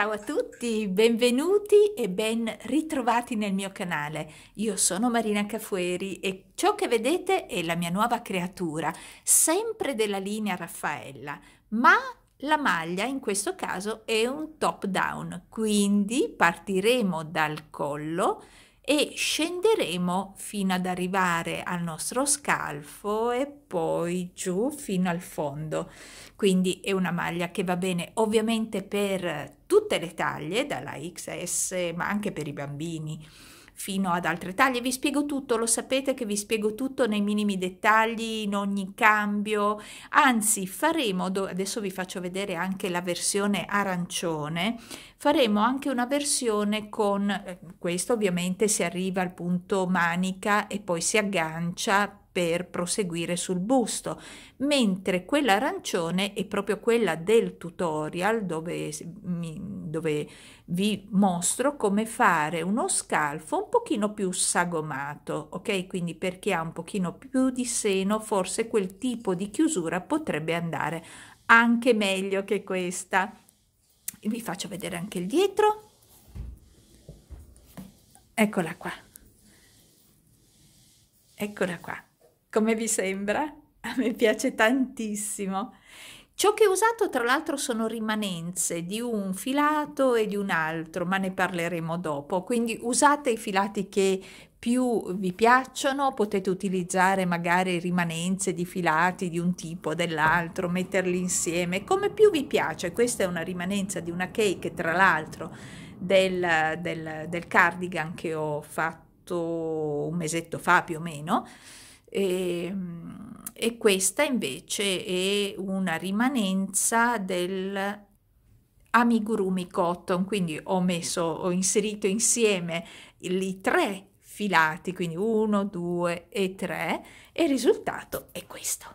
Ciao a tutti, benvenuti e ben ritrovati nel mio canale. Io sono Marina Cafueri e ciò che vedete è la mia nuova creatura, sempre della linea Raffaella, ma la maglia in questo caso è un top down, quindi partiremo dal collo e scenderemo fino ad arrivare al nostro scalfo e poi giù fino al fondo. Quindi è una maglia che va bene ovviamente per tutte le taglie, dalla XS, ma anche per i bambini fino ad altre taglie. Vi spiego tutto, lo sapete che vi spiego tutto nei minimi dettagli, in ogni cambio. Anzi, faremo, adesso vi faccio vedere anche la versione arancione, faremo anche una versione con, eh, questo ovviamente si arriva al punto manica e poi si aggancia per proseguire sul busto, mentre quella arancione è proprio quella del tutorial dove, dove vi mostro come fare uno scalfo un pochino più sagomato, ok? Quindi per chi ha un pochino più di seno forse quel tipo di chiusura potrebbe andare anche meglio che questa. vi faccio vedere anche il dietro. Eccola qua. Eccola qua come vi sembra? A me piace tantissimo. Ciò che ho usato tra l'altro sono rimanenze di un filato e di un altro, ma ne parleremo dopo. Quindi usate i filati che più vi piacciono, potete utilizzare magari rimanenze di filati di un tipo o dell'altro, metterli insieme, come più vi piace. Questa è una rimanenza di una cake, tra l'altro, del, del, del cardigan che ho fatto un mesetto fa più o meno e, ehm, e questa invece è una rimanenza del amigurumi cotton, quindi ho messo, ho inserito insieme i tre filati, quindi uno, due e tre, e il risultato è questo.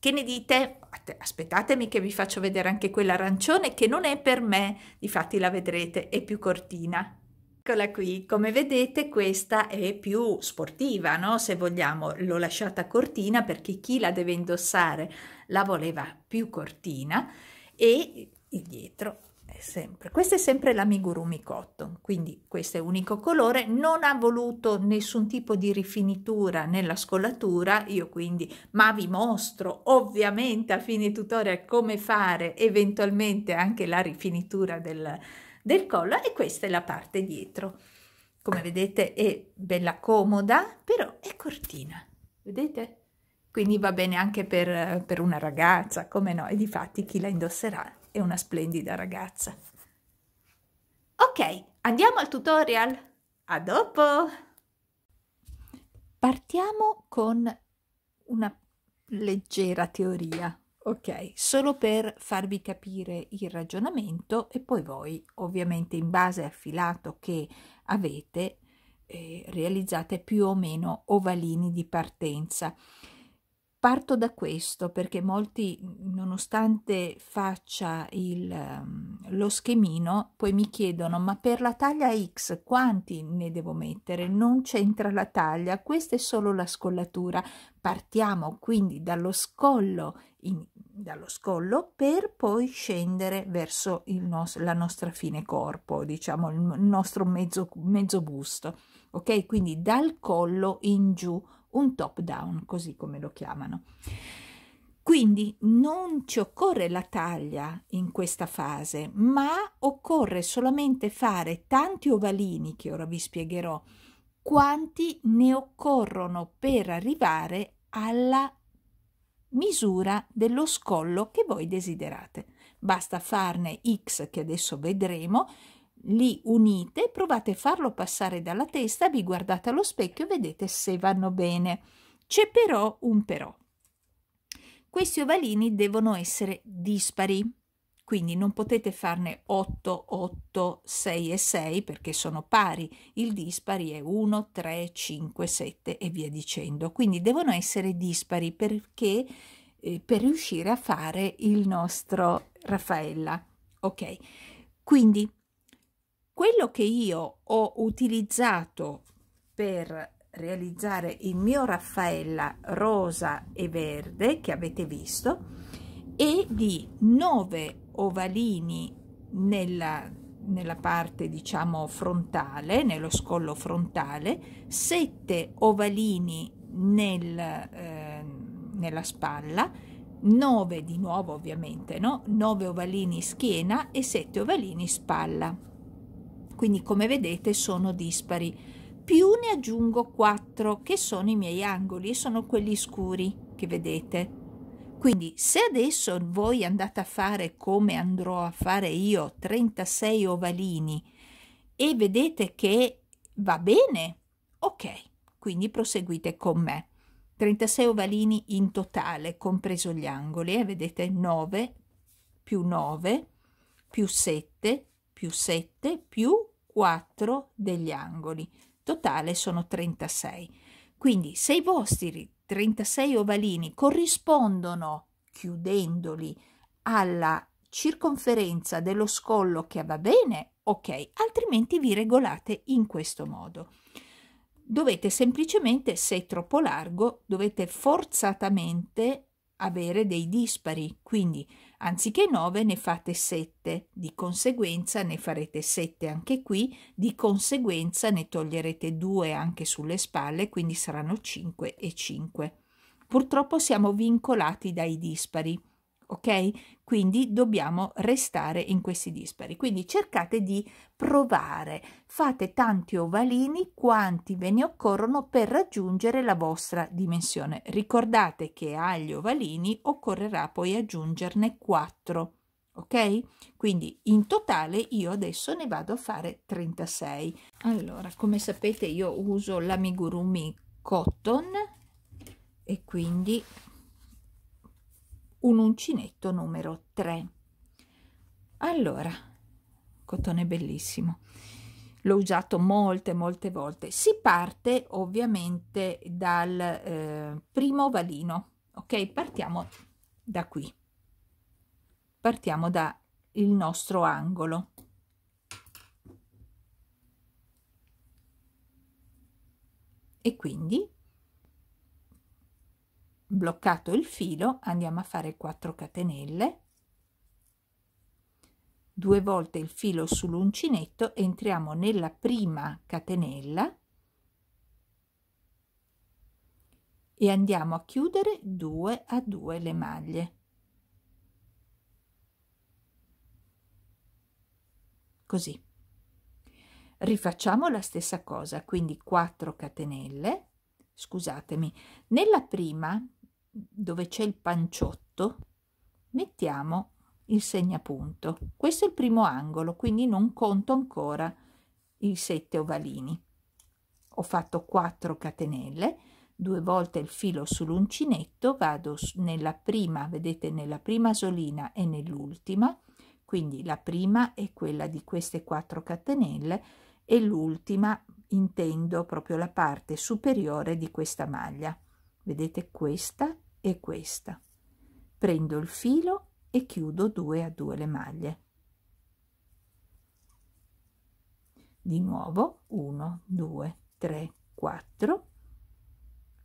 Che ne dite? Aspettatemi che vi faccio vedere anche quell'arancione che non è per me, difatti la vedrete, è più cortina. Eccola qui, come vedete questa è più sportiva, no? se vogliamo, l'ho lasciata cortina perché chi la deve indossare la voleva più cortina e il dietro è sempre, questa è sempre la Migurumi cotton, quindi questo è unico colore, non ha voluto nessun tipo di rifinitura nella scollatura, io quindi, ma vi mostro ovviamente a fine tutorial come fare eventualmente anche la rifinitura del del collo e questa è la parte dietro. Come vedete è bella comoda, però è cortina, vedete? Quindi va bene anche per, per una ragazza, come no, e di fatti chi la indosserà è una splendida ragazza. Ok, andiamo al tutorial. A dopo! Partiamo con una leggera teoria ok solo per farvi capire il ragionamento e poi voi ovviamente in base al filato che avete eh, realizzate più o meno ovalini di partenza parto da questo perché molti nonostante faccia il, ehm, lo schemino poi mi chiedono ma per la taglia x quanti ne devo mettere non c'entra la taglia questa è solo la scollatura partiamo quindi dallo scollo in dallo scollo per poi scendere verso nos- la nostra fine corpo, diciamo il nostro mezzo, mezzo busto. Ok, quindi dal collo in giù un top down, così come lo chiamano. Quindi non ci occorre la taglia in questa fase, ma occorre solamente fare tanti ovalini che ora vi spiegherò, quanti ne occorrono per arrivare alla misura dello scollo che voi desiderate. Basta farne X che adesso vedremo, li unite, provate a farlo passare dalla testa, vi guardate allo specchio e vedete se vanno bene. C'è però un però. Questi ovalini devono essere dispari quindi non potete farne 8, 8, 6 e 6 perché sono pari, il dispari è 1, 3, 5, 7 e via dicendo. Quindi devono essere dispari perché eh, per riuscire a fare il nostro Raffaella. Ok, quindi quello che io ho utilizzato per realizzare il mio Raffaella rosa e verde che avete visto è di 9 ovalini nella, nella parte diciamo frontale, nello scollo frontale, 7 ovalini nel, eh, nella spalla, 9 di nuovo ovviamente, no? 9 ovalini schiena e 7 ovalini spalla. Quindi come vedete sono dispari. Più ne aggiungo 4 che sono i miei angoli e sono quelli scuri che vedete. Quindi se adesso voi andate a fare come andrò a fare io 36 ovalini e vedete che va bene, ok, quindi proseguite con me. 36 ovalini in totale, compreso gli angoli, e eh? vedete 9 più 9 più 7 più 7 più 4 degli angoli. Totale sono 36. Quindi se i vostri 36 ovalini corrispondono, chiudendoli, alla circonferenza dello scollo che va bene, ok, altrimenti vi regolate in questo modo. Dovete semplicemente, se è troppo largo, dovete forzatamente avere dei dispari, quindi Anziché 9 ne fate 7, di conseguenza ne farete 7 anche qui, di conseguenza ne toglierete 2 anche sulle spalle, quindi saranno 5 e 5. Purtroppo siamo vincolati dai dispari ok? Quindi dobbiamo restare in questi dispari. Quindi cercate di provare, fate tanti ovalini quanti ve ne occorrono per raggiungere la vostra dimensione. Ricordate che agli ovalini occorrerà poi aggiungerne 4 ok? Quindi in totale io adesso ne vado a fare 36. Allora, come sapete io uso l'amigurumi cotton e quindi un uncinetto numero 3 allora cotone bellissimo l'ho usato molte molte volte si parte ovviamente dal eh, primo valino, ok partiamo da qui partiamo dal nostro angolo e quindi bloccato il filo andiamo a fare 4 catenelle due volte il filo sull'uncinetto entriamo nella prima catenella e andiamo a chiudere 2 a 2 le maglie così rifacciamo la stessa cosa quindi 4 catenelle scusatemi nella prima dove c'è il panciotto mettiamo il segnapunto. Questo è il primo angolo, quindi non conto ancora i sette ovalini. Ho fatto 4 catenelle, due volte il filo sull'uncinetto, vado nella prima, vedete, nella prima solina e nell'ultima, quindi la prima è quella di queste 4 catenelle e l'ultima intendo proprio la parte superiore di questa maglia vedete questa e questa prendo il filo e chiudo due a due le maglie di nuovo 1 2 3 4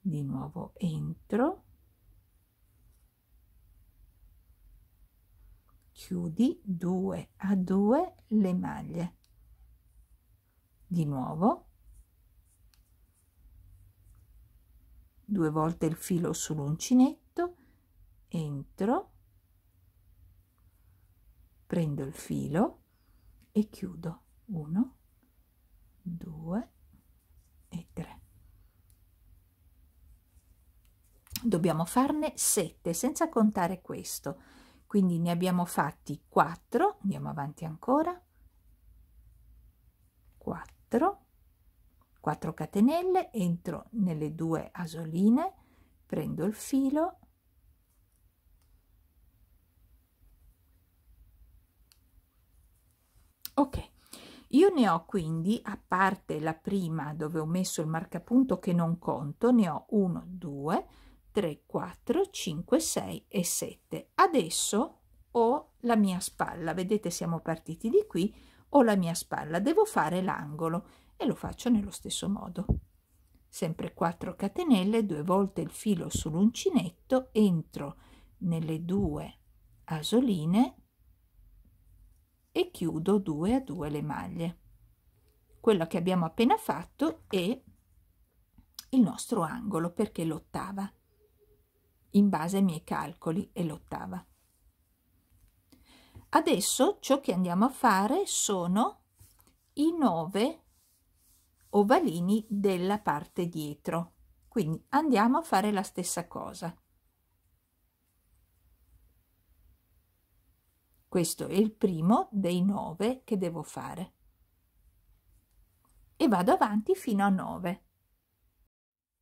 di nuovo entro chiudi 2 a 2 le maglie di nuovo due volte il filo sull'uncinetto entro prendo il filo e chiudo 1 2 e 3 dobbiamo farne 7 senza contare questo quindi ne abbiamo fatti 4 andiamo avanti ancora 4 4 catenelle entro nelle due asoline prendo il filo ok io ne ho quindi a parte la prima dove ho messo il marcapunto che non conto ne ho 1 2 3 4 5 6 e 7 adesso ho la mia spalla vedete siamo partiti di qui ho la mia spalla devo fare l'angolo e lo faccio nello stesso modo. Sempre 4 catenelle, due volte il filo sull'uncinetto, entro nelle due asoline e chiudo 2 a 2 le maglie. Quello che abbiamo appena fatto è il nostro angolo perché l'ottava in base ai miei calcoli è l'ottava. Adesso ciò che andiamo a fare sono i 9 ovalini della parte dietro quindi andiamo a fare la stessa cosa questo è il primo dei 9 che devo fare e vado avanti fino a 9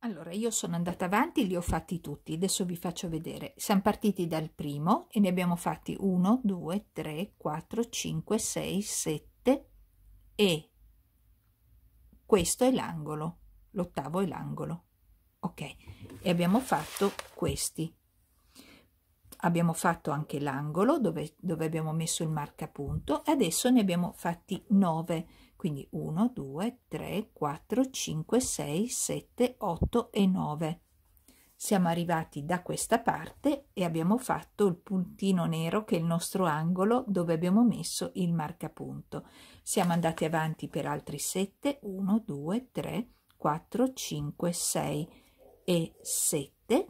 allora io sono andata avanti li ho fatti tutti adesso vi faccio vedere siamo partiti dal primo e ne abbiamo fatti 1 2 3 4 5 6 7 e questo è l'angolo l'ottavo è l'angolo ok e abbiamo fatto questi abbiamo fatto anche l'angolo dove, dove abbiamo messo il marcapunto adesso ne abbiamo fatti 9 quindi 1 2 3 4 5 6 7 8 e 9 siamo arrivati da questa parte e abbiamo fatto il puntino nero che è il nostro angolo dove abbiamo messo il marcapunto siamo andati avanti per altri 7 1 2 3 4 5 6 e 7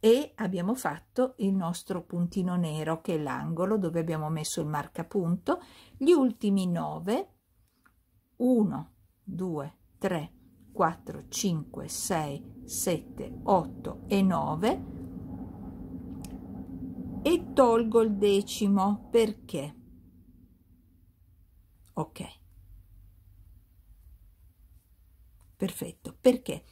e abbiamo fatto il nostro puntino nero che è l'angolo dove abbiamo messo il marcapunto gli ultimi 9 1 2 3 4, 5, 6, 7, 8 e 9 e tolgo il decimo perché ok perfetto perché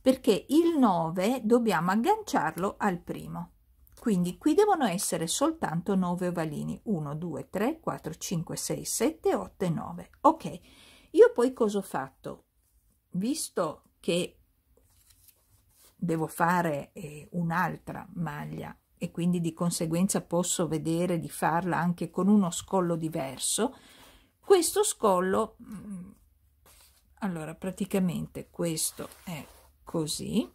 perché il 9 dobbiamo agganciarlo al primo quindi qui devono essere soltanto 9 ovalini 1 2 3 4 5 6 7 8 e 9 ok io poi cosa ho fatto visto che devo fare eh, un'altra maglia e quindi di conseguenza posso vedere di farla anche con uno scollo diverso questo scollo mm, allora praticamente questo è così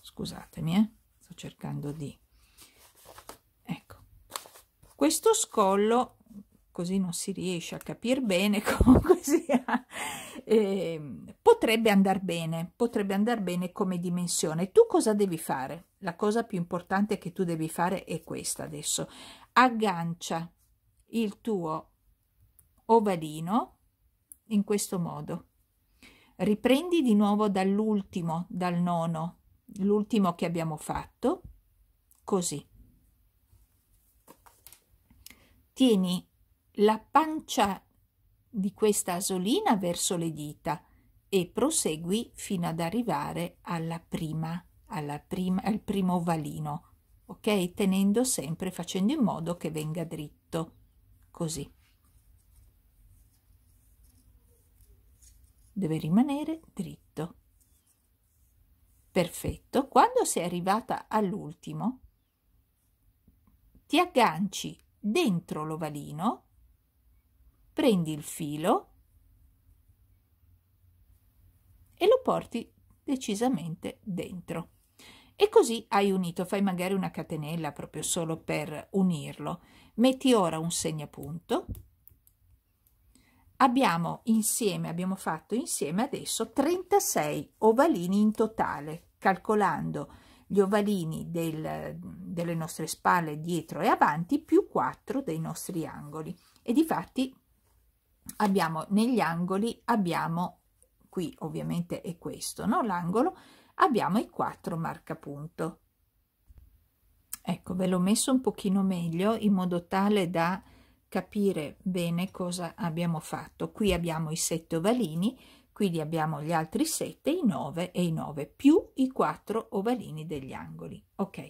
scusatemi eh? sto cercando di ecco questo scollo così non si riesce a capire bene comunque sia, eh, potrebbe andare bene, potrebbe andare bene come dimensione. Tu cosa devi fare? La cosa più importante che tu devi fare è questa adesso. Aggancia il tuo ovalino in questo modo. Riprendi di nuovo dall'ultimo, dal nono, l'ultimo che abbiamo fatto, così. Tieni la pancia di questa asolina verso le dita e prosegui fino ad arrivare alla prima, alla prima, al primo ovalino, ok? Tenendo sempre, facendo in modo che venga dritto, così. Deve rimanere dritto. Perfetto. Quando sei arrivata all'ultimo, ti agganci dentro l'ovalino prendi il filo e lo porti decisamente dentro. E così hai unito, fai magari una catenella proprio solo per unirlo. Metti ora un segnapunto. Abbiamo insieme, abbiamo fatto insieme adesso 36 ovalini in totale, calcolando gli ovalini del, delle nostre spalle dietro e avanti più 4 dei nostri angoli. E di fatti abbiamo negli angoli abbiamo qui ovviamente è questo no l'angolo abbiamo i quattro marcapunto ecco ve l'ho messo un pochino meglio in modo tale da capire bene cosa abbiamo fatto qui abbiamo i sette ovalini quindi abbiamo gli altri sette i nove e i nove più i quattro ovalini degli angoli ok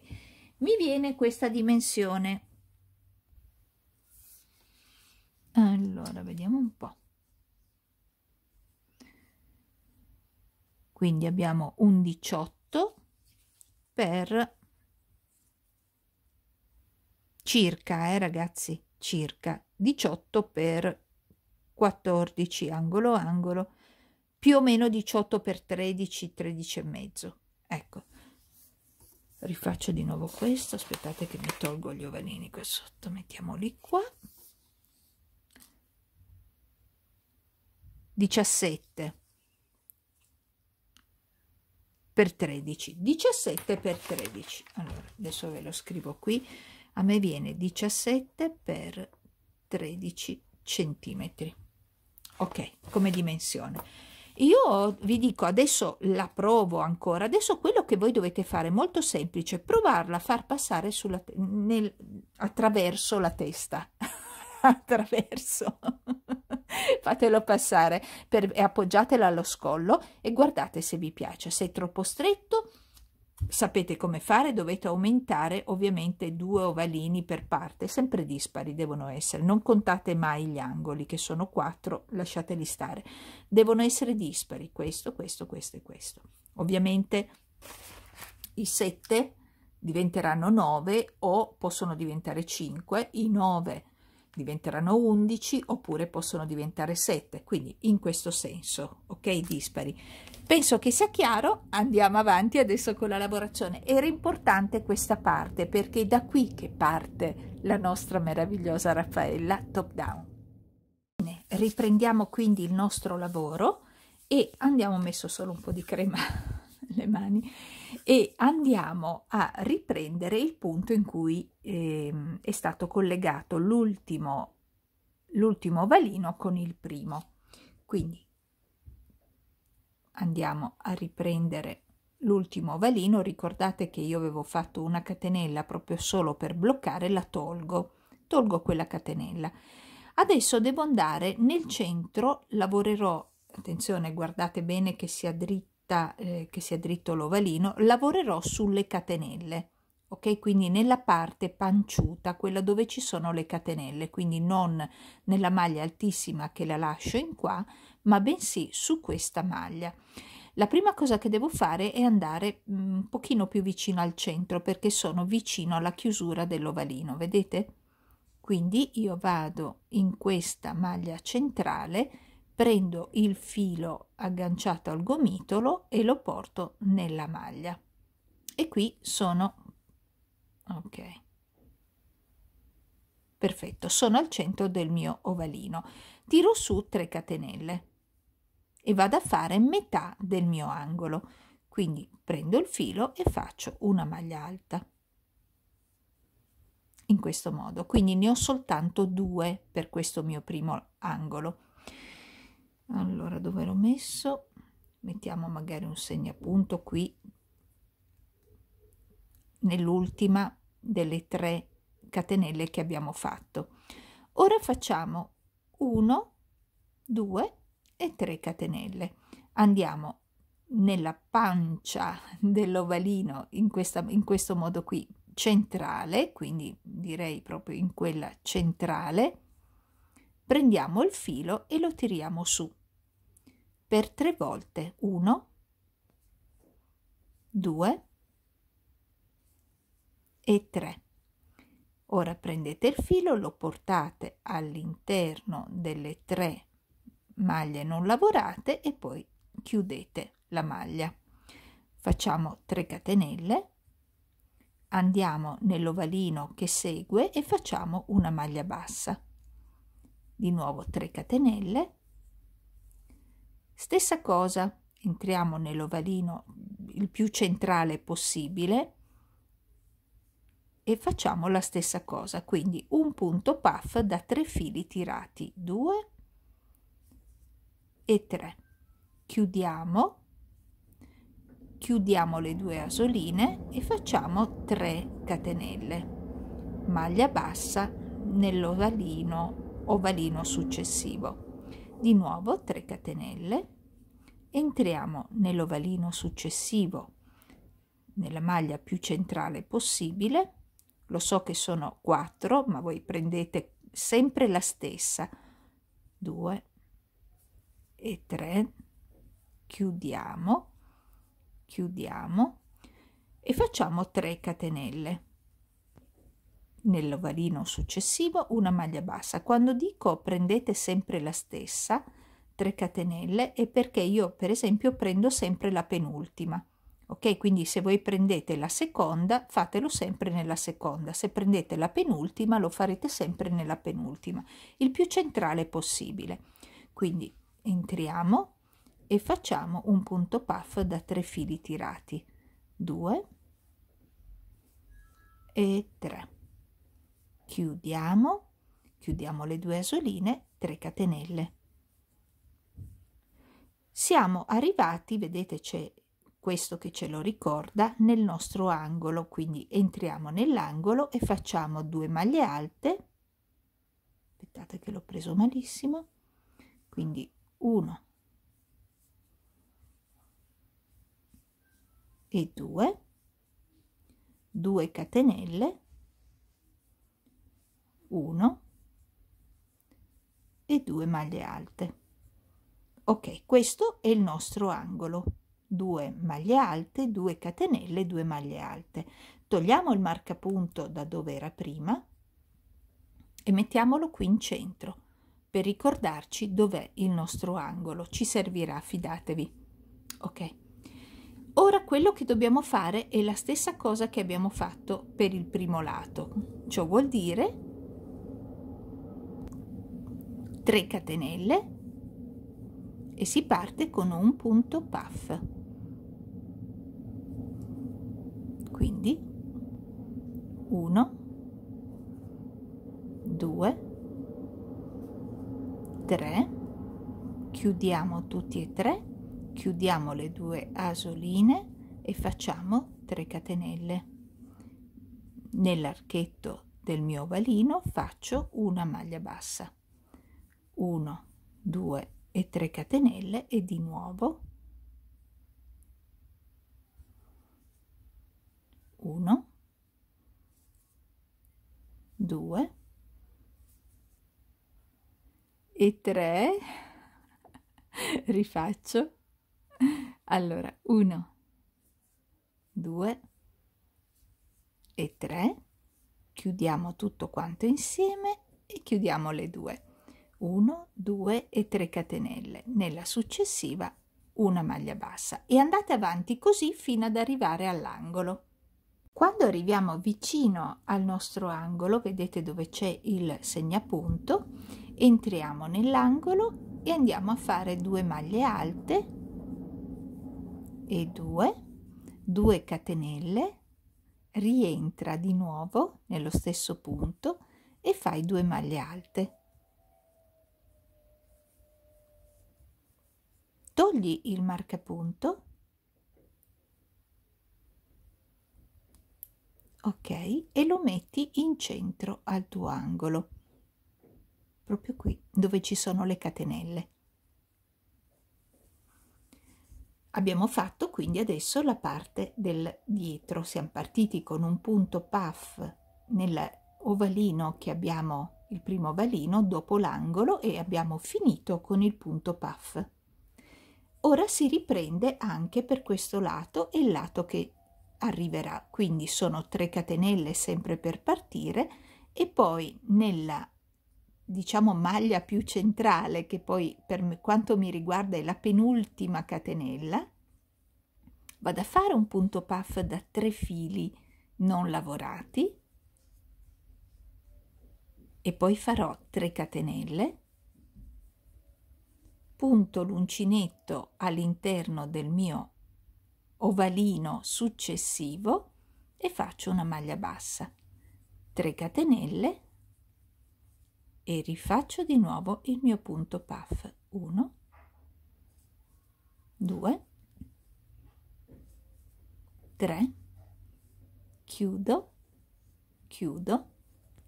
mi viene questa dimensione allora vediamo un po' quindi abbiamo un 18 per circa eh, ragazzi circa 18 per 14 angolo angolo più o meno 18 per 13 13 e mezzo ecco rifaccio di nuovo questo aspettate che mi tolgo gli ovalini qua sotto mettiamoli qua 17 per 13 17 per 13 allora adesso ve lo scrivo qui a me viene 17 per 13 centimetri ok come dimensione io vi dico adesso la provo ancora adesso quello che voi dovete fare è molto semplice provarla a far passare sulla, nel, attraverso la testa attraverso, fatelo passare per, e appoggiatela allo scollo e guardate se vi piace. Se è troppo stretto, sapete come fare, dovete aumentare ovviamente due ovalini per parte, sempre dispari devono essere, non contate mai gli angoli che sono quattro, lasciateli stare, devono essere dispari, questo, questo, questo e questo. Ovviamente i 7 diventeranno 9 o possono diventare 5, i 9 diventeranno 11 oppure possono diventare 7, quindi in questo senso, ok, dispari. Penso che sia chiaro, andiamo avanti adesso con la lavorazione. Era importante questa parte perché è da qui che parte la nostra meravigliosa Raffaella top down. Riprendiamo quindi il nostro lavoro e andiamo messo solo un po' di crema alle mani e andiamo a riprendere il punto in cui eh, è stato collegato l'ultimo l'ultimo valino con il primo quindi andiamo a riprendere l'ultimo valino ricordate che io avevo fatto una catenella proprio solo per bloccare la tolgo tolgo quella catenella adesso devo andare nel centro lavorerò attenzione guardate bene che sia dritto questa eh, che sia dritto l'ovalino lavorerò sulle catenelle ok quindi nella parte panciuta quella dove ci sono le catenelle quindi non nella maglia altissima che la lascio in qua ma bensì su questa maglia la prima cosa che devo fare è andare mm, un pochino più vicino al centro perché sono vicino alla chiusura dell'ovalino vedete quindi io vado in questa maglia centrale prendo il filo agganciato al gomitolo e lo porto nella maglia e qui sono ok perfetto sono al centro del mio ovalino tiro su 3 catenelle e vado a fare metà del mio angolo quindi prendo il filo e faccio una maglia alta in questo modo quindi ne ho soltanto due per questo mio primo angolo allora dove l'ho messo mettiamo magari un segnapunto qui nell'ultima delle tre catenelle che abbiamo fatto ora facciamo 1 2 e 3 catenelle andiamo nella pancia dell'ovalino in, questa, in questo modo qui centrale quindi direi proprio in quella centrale prendiamo il filo e lo tiriamo su per tre volte. 1, 2 e 3. Ora prendete il filo, lo portate all'interno delle tre maglie non lavorate e poi chiudete la maglia. Facciamo 3 catenelle, andiamo nell'ovalino che segue e facciamo una maglia bassa. Di nuovo 3 catenelle, Stessa cosa, entriamo nell'ovalino il più centrale possibile e facciamo la stessa cosa, quindi un punto puff da tre fili tirati, 2 e 3. Chiudiamo, chiudiamo le due asoline e facciamo 3 catenelle. Maglia bassa nell'ovalino ovalino successivo di nuovo 3 catenelle entriamo nell'ovalino successivo nella maglia più centrale possibile lo so che sono 4 ma voi prendete sempre la stessa 2 e 3 chiudiamo chiudiamo e facciamo 3 catenelle nell'ovarino successivo una maglia bassa. Quando dico prendete sempre la stessa, 3 catenelle, è perché io per esempio prendo sempre la penultima. Ok, quindi se voi prendete la seconda, fatelo sempre nella seconda. Se prendete la penultima, lo farete sempre nella penultima, il più centrale possibile. Quindi entriamo e facciamo un punto puff da tre fili tirati. 2 e 3 chiudiamo chiudiamo le due asoline 3 catenelle siamo arrivati vedete c'è questo che ce lo ricorda nel nostro angolo quindi entriamo nell'angolo e facciamo due maglie alte aspettate che l'ho preso malissimo quindi 1 e 2 2 catenelle 1 e 2 maglie alte ok questo è il nostro angolo 2 maglie alte 2 catenelle 2 maglie alte togliamo il marcapunto da dove era prima e mettiamolo qui in centro per ricordarci dov'è il nostro angolo ci servirà fidatevi ok ora quello che dobbiamo fare è la stessa cosa che abbiamo fatto per il primo lato ciò vuol dire 3 catenelle e si parte con un punto puff quindi 1 2 3 chiudiamo tutti e tre chiudiamo le due asoline e facciamo 3 catenelle nell'archetto del mio ovalino faccio una maglia bassa 1 2 e 3 catenelle e di nuovo 1 2 e 3 rifaccio allora 1 2 e 3 chiudiamo tutto quanto insieme e chiudiamo le due 1, 2 e 3 catenelle, nella successiva una maglia bassa e andate avanti così fino ad arrivare all'angolo. Quando arriviamo vicino al nostro angolo, vedete dove c'è il segnapunto, entriamo nell'angolo e andiamo a fare due maglie alte e 2, 2 catenelle, rientra di nuovo nello stesso punto e fai due maglie alte. togli il marcapunto ok e lo metti in centro al tuo angolo proprio qui dove ci sono le catenelle abbiamo fatto quindi adesso la parte del dietro siamo partiti con un punto puff nell'ovalino che abbiamo il primo ovalino dopo l'angolo e abbiamo finito con il punto puff ora si riprende anche per questo lato e il lato che arriverà quindi sono 3 catenelle sempre per partire e poi nella diciamo maglia più centrale che poi per quanto mi riguarda è la penultima catenella vado a fare un punto puff da 3 fili non lavorati e poi farò 3 catenelle punto l'uncinetto all'interno del mio ovalino successivo e faccio una maglia bassa 3 catenelle e rifaccio di nuovo il mio punto puff 1 2 3 chiudo chiudo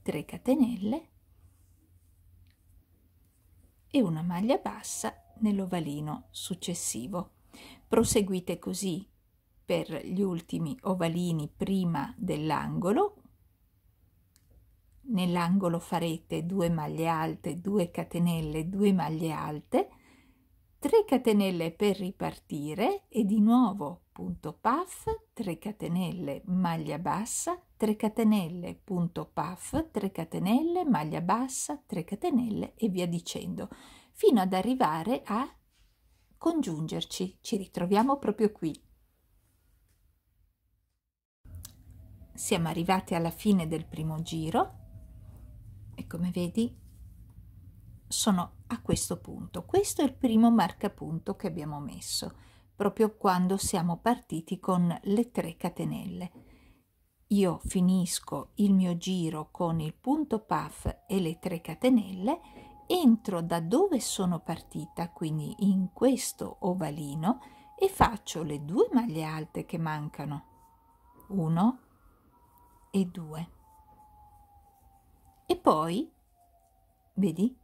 3 catenelle e una maglia bassa nell'ovalino successivo. Proseguite così per gli ultimi ovalini prima dell'angolo. Nell'angolo farete 2 maglie alte, 2 catenelle, 2 maglie alte, 3 catenelle per ripartire e di nuovo punto puff, 3 catenelle, maglia bassa, 3 catenelle, punto puff, 3 catenelle, maglia bassa, 3 catenelle e via dicendo fino ad arrivare a congiungerci. Ci ritroviamo proprio qui. Siamo arrivati alla fine del primo giro e come vedi sono a questo punto. Questo è il primo marcapunto che abbiamo messo, proprio quando siamo partiti con le tre catenelle. Io finisco il mio giro con il punto puff e le tre catenelle entro da dove sono partita, quindi in questo ovalino, e faccio le due maglie alte che mancano, 1 e 2. E poi, vedi,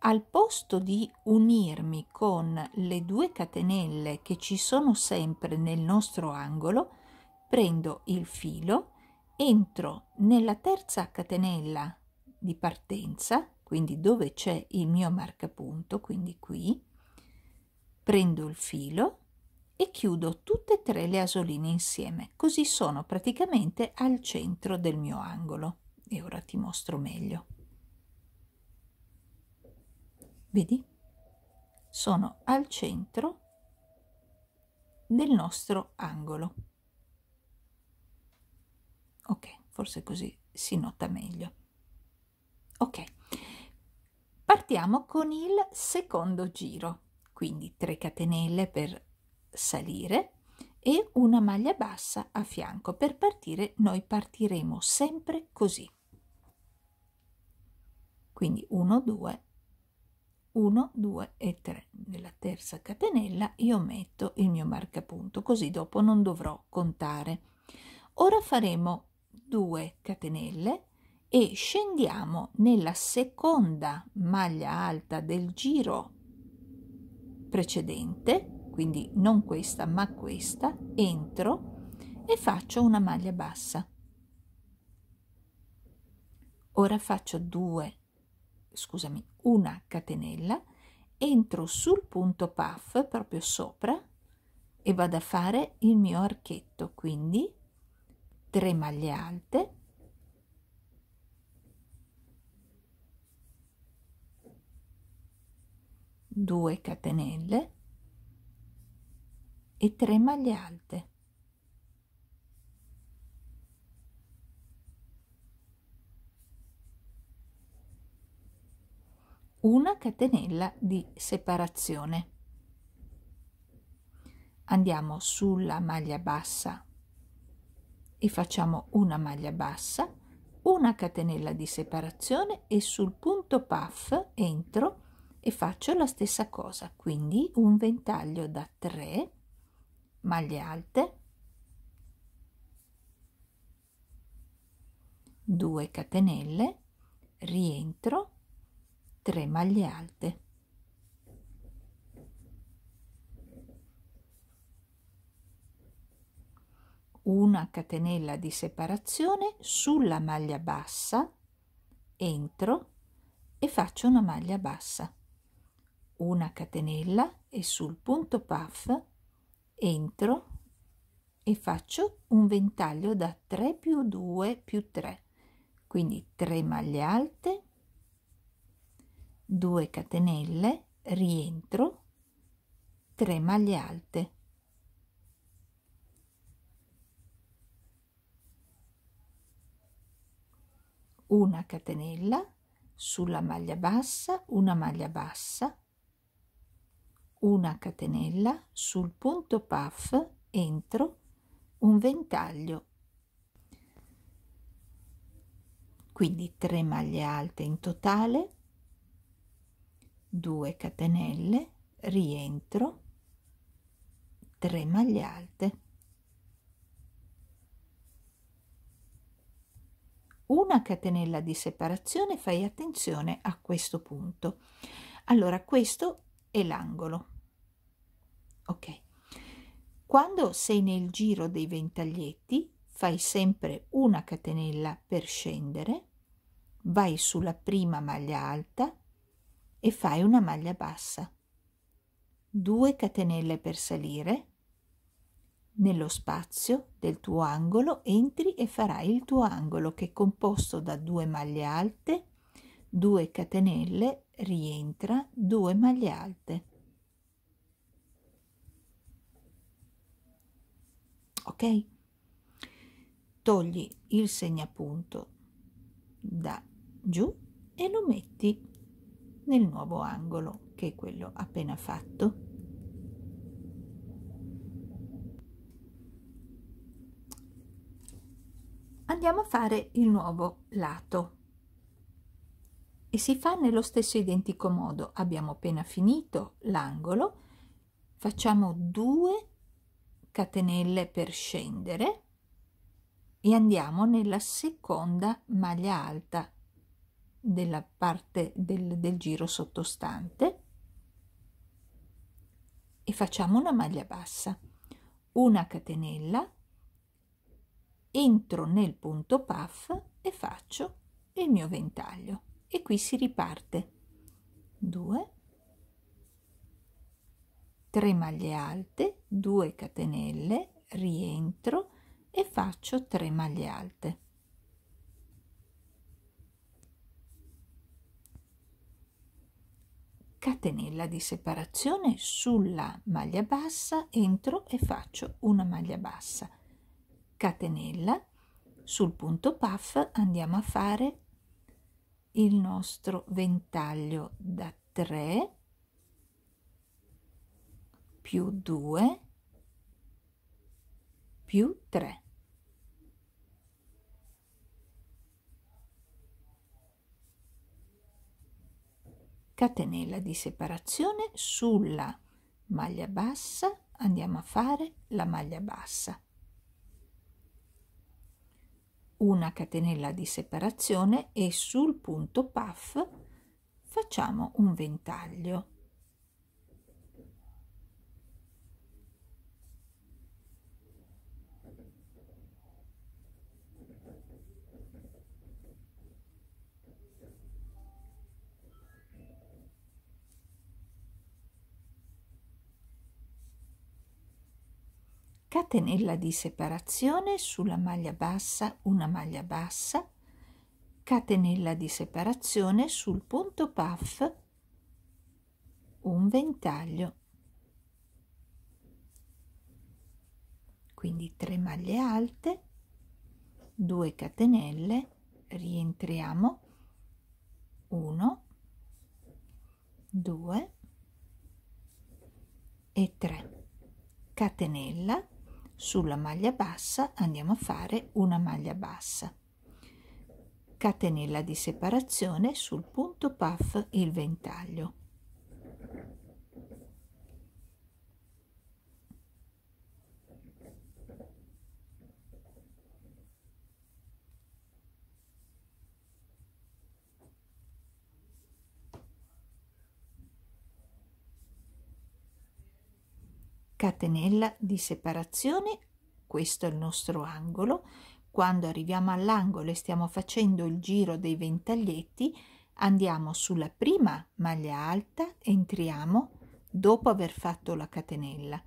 al posto di unirmi con le due catenelle che ci sono sempre nel nostro angolo, prendo il filo, entro nella terza catenella di partenza quindi dove c'è il mio marcapunto, quindi qui, prendo il filo e chiudo tutte e tre le asoline insieme, così sono praticamente al centro del mio angolo. E ora ti mostro meglio. Vedi? Sono al centro del nostro angolo. Ok, forse così si nota meglio. Ok. Partiamo con il secondo giro, quindi 3 catenelle per salire e una maglia bassa a fianco. Per partire noi partiremo sempre così. Quindi 1, 2, 1, 2 e 3. Nella terza catenella io metto il mio marcapunto, così dopo non dovrò contare. Ora faremo 2 catenelle e scendiamo nella seconda maglia alta del giro precedente, quindi non questa ma questa, entro e faccio una maglia bassa. Ora faccio due, scusami, una catenella, entro sul punto puff proprio sopra e vado a fare il mio archetto, quindi 3 maglie alte 2 catenelle e 3 maglie alte una catenella di separazione andiamo sulla maglia bassa e facciamo una maglia bassa una catenella di separazione e sul punto puff entro e faccio la stessa cosa quindi un ventaglio da 3 maglie alte 2 catenelle rientro 3 maglie alte una catenella di separazione sulla maglia bassa entro e faccio una maglia bassa una catenella e sul punto puff entro e faccio un ventaglio da 3 più 2 più 3 quindi 3 maglie alte 2 catenelle rientro 3 maglie alte una catenella sulla maglia bassa una maglia bassa una catenella sul punto puff entro un ventaglio quindi 3 maglie alte in totale 2 catenelle rientro 3 maglie alte una catenella di separazione fai attenzione a questo punto allora questo è l'angolo ok quando sei nel giro dei ventaglietti fai sempre una catenella per scendere vai sulla prima maglia alta e fai una maglia bassa 2 catenelle per salire nello spazio del tuo angolo entri e farai il tuo angolo che è composto da due maglie alte 2 catenelle rientra 2 maglie alte ok togli il segnapunto da giù e lo metti nel nuovo angolo che è quello appena fatto andiamo a fare il nuovo lato e si fa nello stesso identico modo abbiamo appena finito l'angolo facciamo due catenelle per scendere e andiamo nella seconda maglia alta della parte del, del giro sottostante e facciamo una maglia bassa una catenella entro nel punto puff e faccio il mio ventaglio e qui si riparte 2 3 maglie alte 2 catenelle rientro e faccio 3 maglie alte catenella di separazione sulla maglia bassa entro e faccio una maglia bassa catenella sul punto puff andiamo a fare il nostro ventaglio da 3 più 2 più 3. Catenella di separazione sulla maglia bassa andiamo a fare la maglia bassa. Una catenella di separazione e sul punto puff facciamo un ventaglio. catenella di separazione sulla maglia bassa una maglia bassa catenella di separazione sul punto puff un ventaglio quindi 3 maglie alte 2 catenelle rientriamo 1 2 e 3 catenella sulla maglia bassa andiamo a fare una maglia bassa catenella di separazione sul punto puff il ventaglio catenella di separazione questo è il nostro angolo quando arriviamo all'angolo e stiamo facendo il giro dei ventaglietti andiamo sulla prima maglia alta entriamo dopo aver fatto la catenella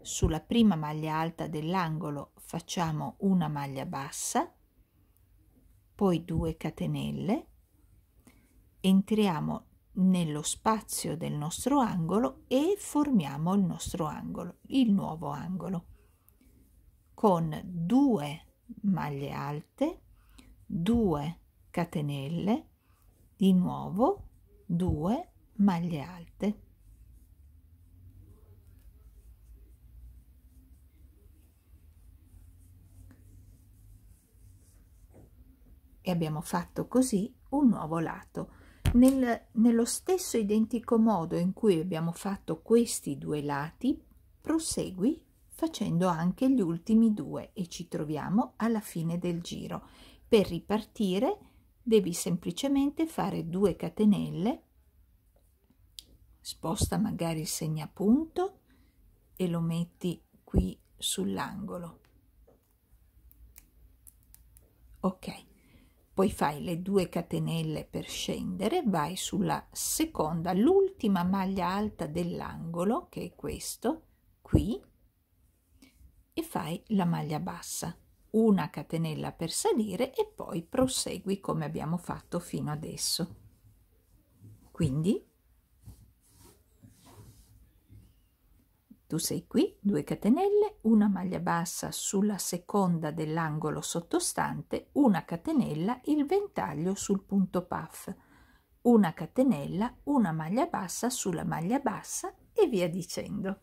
sulla prima maglia alta dell'angolo facciamo una maglia bassa poi 2 catenelle entriamo nello spazio del nostro angolo e formiamo il nostro angolo, il nuovo angolo, con due maglie alte, due catenelle, di nuovo due maglie alte. E abbiamo fatto così un nuovo lato. Nel, nello stesso identico modo in cui abbiamo fatto questi due lati, prosegui facendo anche gli ultimi due e ci troviamo alla fine del giro. Per ripartire devi semplicemente fare due catenelle, sposta magari il segnapunto e lo metti qui sull'angolo. Ok poi fai le due catenelle per scendere, vai sulla seconda, l'ultima maglia alta dell'angolo, che è questo, qui, e fai la maglia bassa, una catenella per salire e poi prosegui come abbiamo fatto fino adesso. Quindi tu sei qui 2 catenelle una maglia bassa sulla seconda dell'angolo sottostante una catenella il ventaglio sul punto puff una catenella una maglia bassa sulla maglia bassa e via dicendo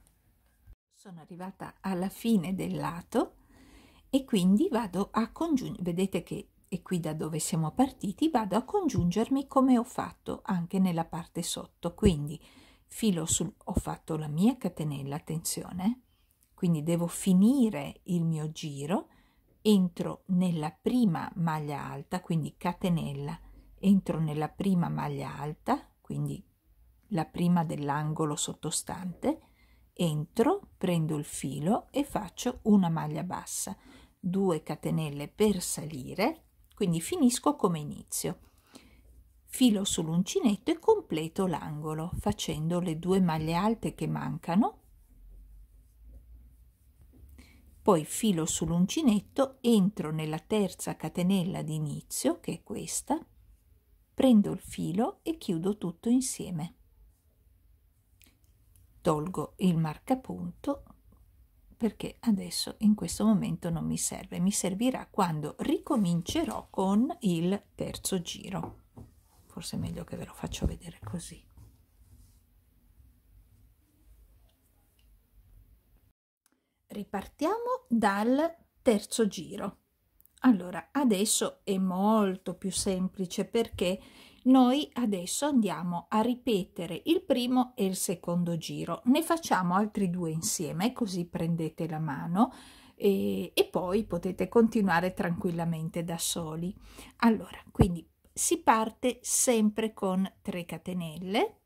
sono arrivata alla fine del lato e quindi vado a congiungere vedete che è qui da dove siamo partiti vado a congiungermi come ho fatto anche nella parte sotto quindi filo sul ho fatto la mia catenella attenzione quindi devo finire il mio giro entro nella prima maglia alta quindi catenella entro nella prima maglia alta quindi la prima dell'angolo sottostante entro prendo il filo e faccio una maglia bassa 2 catenelle per salire quindi finisco come inizio filo sull'uncinetto e completo l'angolo facendo le due maglie alte che mancano poi filo sull'uncinetto entro nella terza catenella di inizio che è questa prendo il filo e chiudo tutto insieme tolgo il marcapunto perché adesso in questo momento non mi serve mi servirà quando ricomincerò con il terzo giro forse è meglio che ve lo faccio vedere così ripartiamo dal terzo giro allora adesso è molto più semplice perché noi adesso andiamo a ripetere il primo e il secondo giro ne facciamo altri due insieme così prendete la mano e, e poi potete continuare tranquillamente da soli allora quindi si parte sempre con 3 catenelle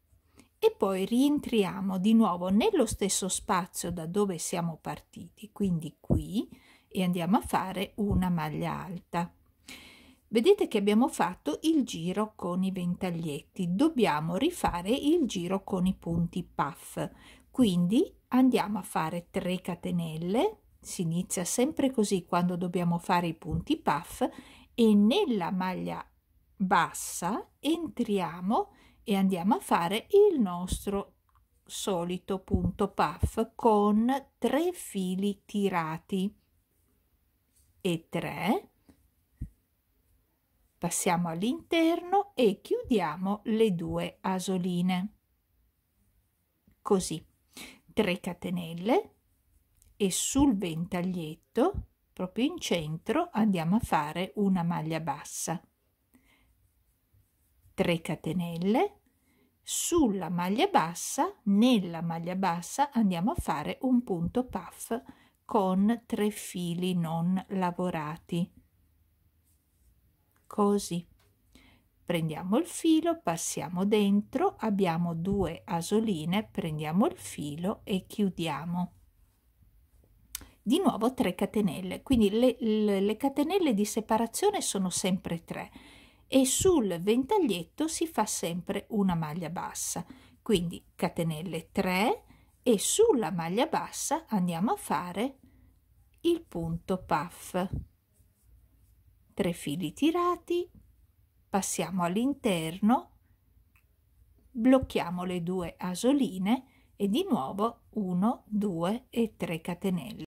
e poi rientriamo di nuovo nello stesso spazio da dove siamo partiti, quindi qui, e andiamo a fare una maglia alta. Vedete che abbiamo fatto il giro con i ventaglietti, dobbiamo rifare il giro con i punti puff, quindi andiamo a fare 3 catenelle, si inizia sempre così quando dobbiamo fare i punti puff e nella maglia bassa, entriamo e andiamo a fare il nostro solito punto puff con tre fili tirati e tre passiamo all'interno e chiudiamo le due asoline così 3 catenelle e sul ventaglietto proprio in centro andiamo a fare una maglia bassa 3 catenelle sulla maglia bassa nella maglia bassa andiamo a fare un punto puff con 3 fili non lavorati così prendiamo il filo passiamo dentro abbiamo due asoline prendiamo il filo e chiudiamo di nuovo 3 catenelle quindi le, le catenelle di separazione sono sempre 3 e sul ventaglietto si fa sempre una maglia bassa quindi catenelle 3 e sulla maglia bassa andiamo a fare il punto puff 3 fili tirati passiamo all'interno blocchiamo le due asoline e di nuovo 1 2 e 3 catenelle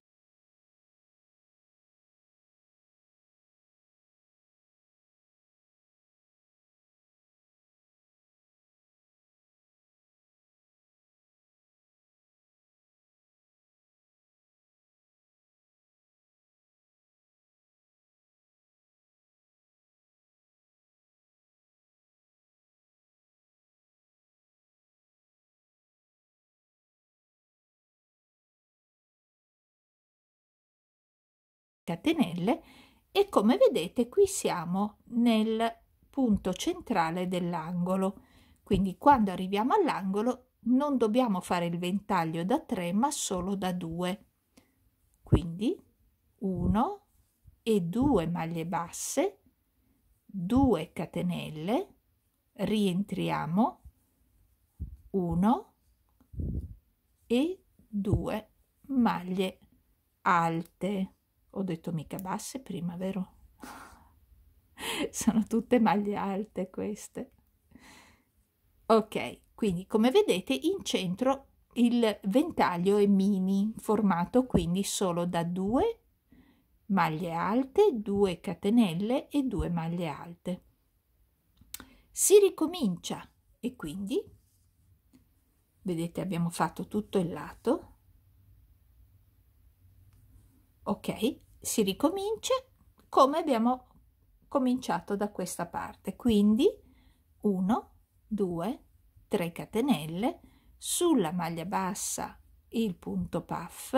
catenelle e come vedete qui siamo nel punto centrale dell'angolo quindi quando arriviamo all'angolo non dobbiamo fare il ventaglio da 3 ma solo da 2 quindi 1 e 2 maglie basse 2 catenelle rientriamo 1 e 2 maglie alte ho detto mica basse prima vero sono tutte maglie alte queste ok quindi come vedete in centro il ventaglio è mini formato quindi solo da due maglie alte 2 catenelle e 2 maglie alte si ricomincia e quindi vedete abbiamo fatto tutto il lato ok si ricomincia come abbiamo cominciato da questa parte quindi 1 2 3 catenelle sulla maglia bassa il punto puff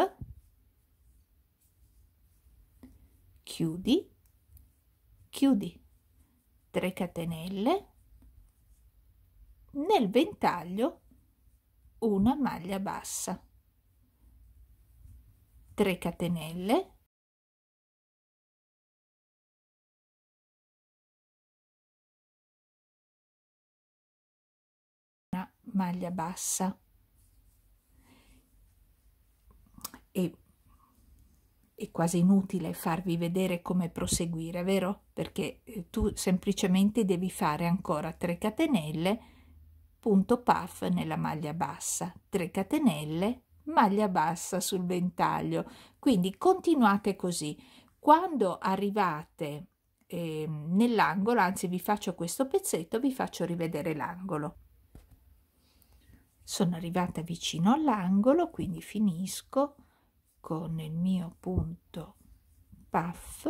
chiudi chiudi 3 catenelle nel ventaglio una maglia bassa 3 catenelle maglia bassa e è quasi inutile farvi vedere come proseguire vero perché eh, tu semplicemente devi fare ancora 3 catenelle punto puff nella maglia bassa 3 catenelle maglia bassa sul ventaglio quindi continuate così quando arrivate eh, nell'angolo anzi vi faccio questo pezzetto vi faccio rivedere l'angolo sono arrivata vicino all'angolo quindi finisco con il mio punto puff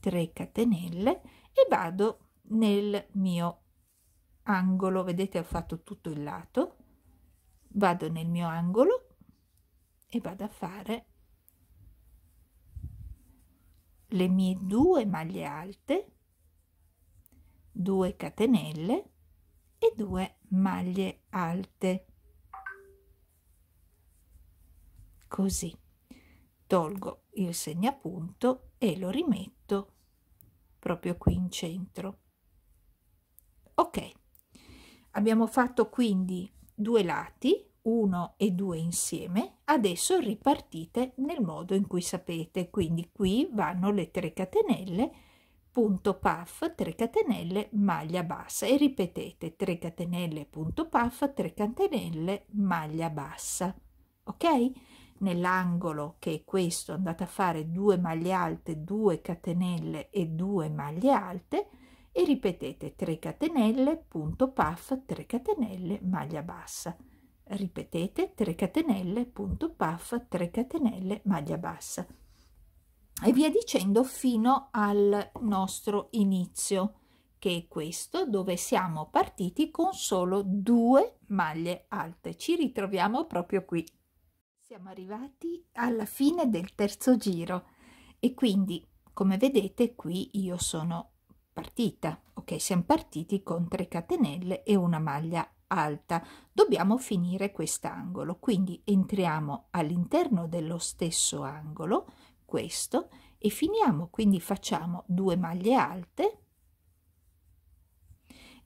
3 catenelle e vado nel mio angolo vedete ho fatto tutto il lato vado nel mio angolo e vado a fare le mie due maglie alte 2 catenelle e due maglie alte. Così tolgo il segnapunto e lo rimetto proprio qui in centro. Ok, abbiamo fatto quindi due lati, uno e due insieme, adesso ripartite nel modo in cui sapete, quindi qui vanno le 3 catenelle punto puff 3 catenelle maglia bassa e ripetete 3 catenelle punto puff 3 catenelle maglia bassa ok nell'angolo che è questo andate a fare 2 maglie alte 2 catenelle e 2 maglie alte e ripetete 3 catenelle punto puff 3 catenelle maglia bassa ripetete 3 catenelle punto puff 3 catenelle maglia bassa e via dicendo fino al nostro inizio che è questo dove siamo partiti con solo due maglie alte ci ritroviamo proprio qui siamo arrivati alla fine del terzo giro e quindi come vedete qui io sono partita ok siamo partiti con 3 catenelle e una maglia alta dobbiamo finire quest'angolo quindi entriamo all'interno dello stesso angolo questo e finiamo quindi facciamo due maglie alte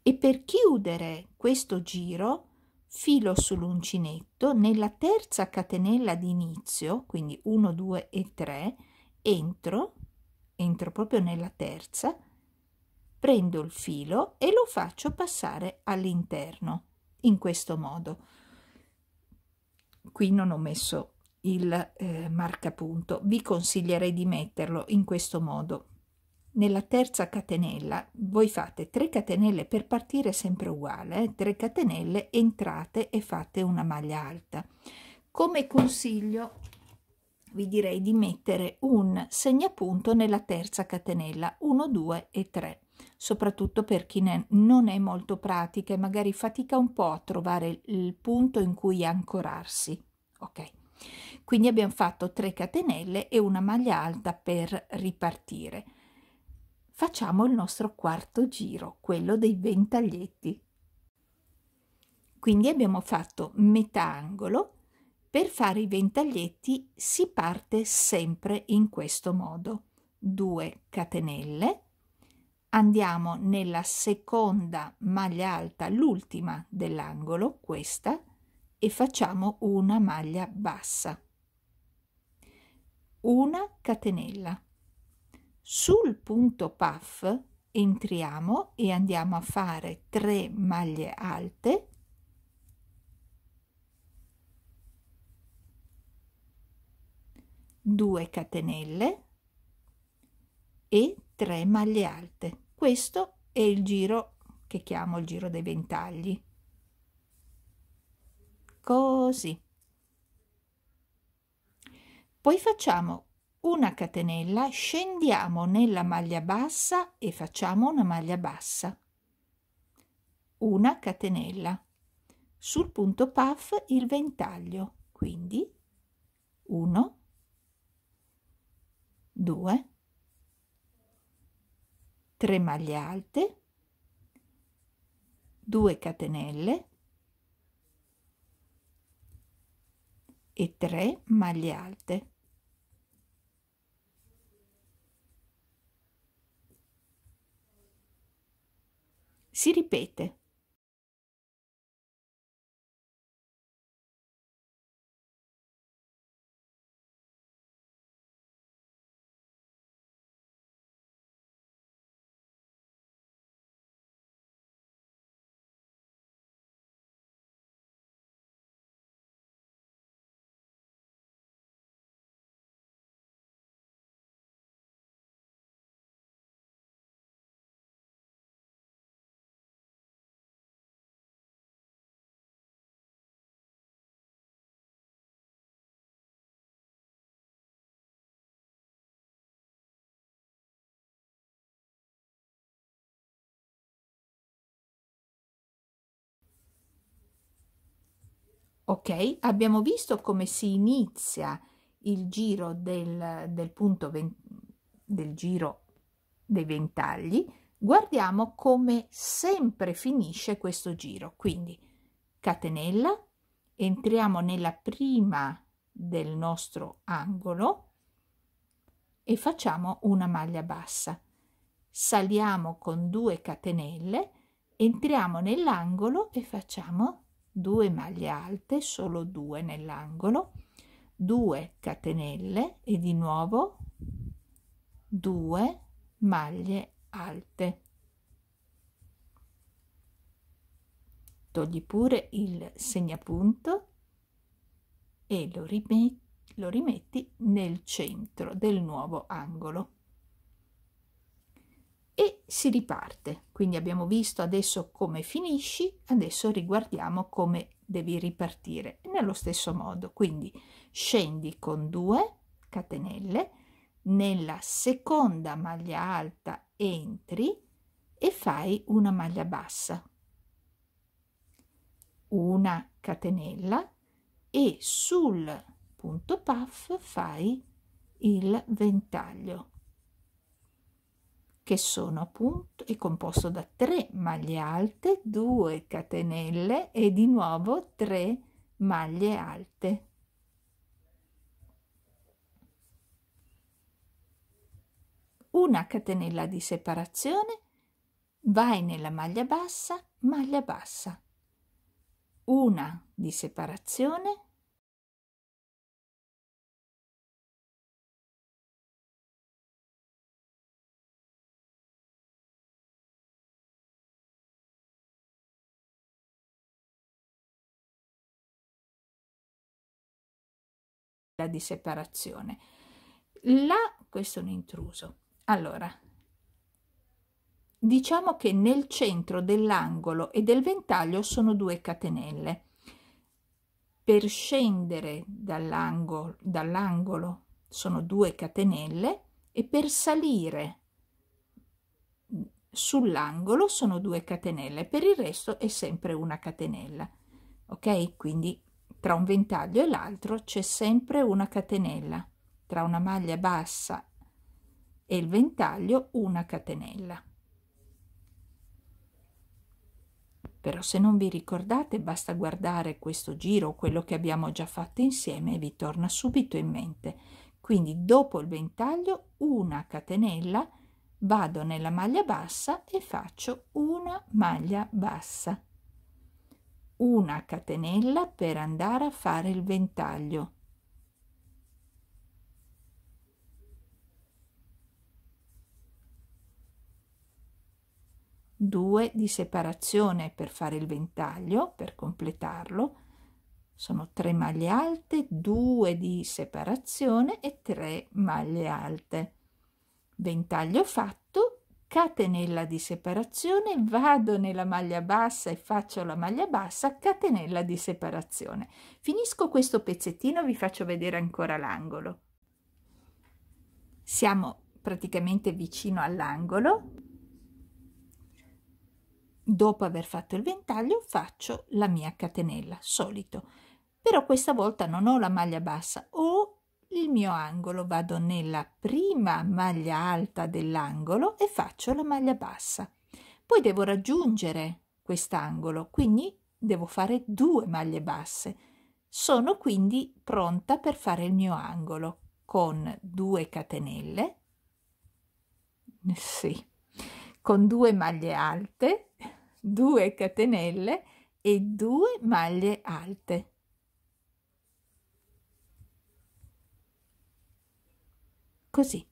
e per chiudere questo giro filo sull'uncinetto nella terza catenella di inizio quindi 1 2 e 3 entro entro proprio nella terza prendo il filo e lo faccio passare all'interno in questo modo qui non ho messo il eh, marcapunto. Vi consiglierei di metterlo in questo modo. Nella terza catenella voi fate 3 catenelle per partire sempre uguale, eh? 3 catenelle, entrate e fate una maglia alta. Come consiglio vi direi di mettere un segnapunto nella terza catenella 1, 2 e 3 soprattutto per chi non è molto pratica e magari fatica un po' a trovare il punto in cui ancorarsi. Ok quindi abbiamo fatto 3 catenelle e una maglia alta per ripartire facciamo il nostro quarto giro quello dei ventaglietti quindi abbiamo fatto metà angolo per fare i ventaglietti si parte sempre in questo modo 2 catenelle andiamo nella seconda maglia alta l'ultima dell'angolo questa e facciamo una maglia bassa una catenella. Sul punto puff entriamo e andiamo a fare 3 maglie alte due catenelle e 3 maglie alte questo è il giro che chiamo il giro dei ventagli così poi facciamo una catenella, scendiamo nella maglia bassa e facciamo una maglia bassa. Una catenella. Sul punto puff il ventaglio, quindi 1, 2, 3 maglie alte, 2 catenelle e 3 maglie alte. si ripete. ok abbiamo visto come si inizia il giro del, del punto del giro dei ventagli guardiamo come sempre finisce questo giro quindi catenella entriamo nella prima del nostro angolo e facciamo una maglia bassa saliamo con 2 catenelle entriamo nell'angolo e facciamo 2 maglie alte, solo 2 nell'angolo, 2 catenelle e di nuovo 2 maglie alte. Togli pure il segnapunto e lo rimetti, lo rimetti nel centro del nuovo angolo si riparte. Quindi abbiamo visto adesso come finisci, adesso riguardiamo come devi ripartire. Nello stesso modo, quindi scendi con 2 catenelle, nella seconda maglia alta entri e fai una maglia bassa. Una catenella e sul punto puff fai il ventaglio che sono appunto è composto da 3 maglie alte 2 catenelle e di nuovo 3 maglie alte una catenella di separazione vai nella maglia bassa maglia bassa una di separazione di separazione. Là, questo è un intruso. Allora, diciamo che nel centro dell'angolo e del ventaglio sono due catenelle. Per scendere dall'angolo, dall'angolo sono due catenelle e per salire sull'angolo sono due catenelle, per il resto è sempre una catenella. Ok? Quindi tra un ventaglio e l'altro c'è sempre una catenella tra una maglia bassa e il ventaglio una catenella però se non vi ricordate basta guardare questo giro quello che abbiamo già fatto insieme e vi torna subito in mente quindi dopo il ventaglio una catenella vado nella maglia bassa e faccio una maglia bassa una catenella per andare a fare il ventaglio. Due di separazione per fare il ventaglio, per completarlo. Sono tre maglie alte, due di separazione e tre maglie alte. Ventaglio fatto catenella di separazione, vado nella maglia bassa e faccio la maglia bassa, catenella di separazione. Finisco questo pezzettino, vi faccio vedere ancora l'angolo. Siamo praticamente vicino all'angolo. Dopo aver fatto il ventaglio faccio la mia catenella, solito. Però questa volta non ho la maglia bassa, ho il mio angolo vado nella prima maglia alta dell'angolo e faccio la maglia bassa poi devo raggiungere quest'angolo quindi devo fare due maglie basse sono quindi pronta per fare il mio angolo con due catenelle sì con due maglie alte 2 catenelle e 2 maglie alte Così.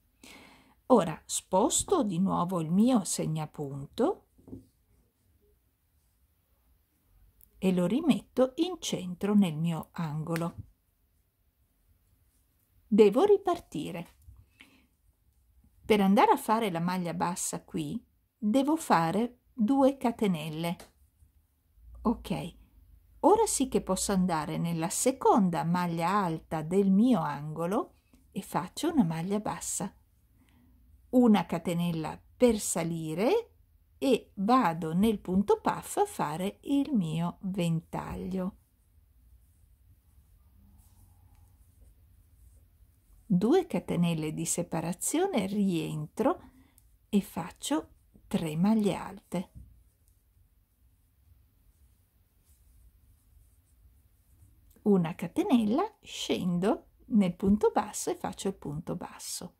Ora sposto di nuovo il mio segnapunto e lo rimetto in centro nel mio angolo. Devo ripartire. Per andare a fare la maglia bassa qui devo fare due catenelle. Ok, ora sì che posso andare nella seconda maglia alta del mio angolo e faccio una maglia bassa una catenella per salire e vado nel punto puff a fare il mio ventaglio Due catenelle di separazione rientro e faccio 3 maglie alte una catenella scendo nel punto basso e faccio il punto basso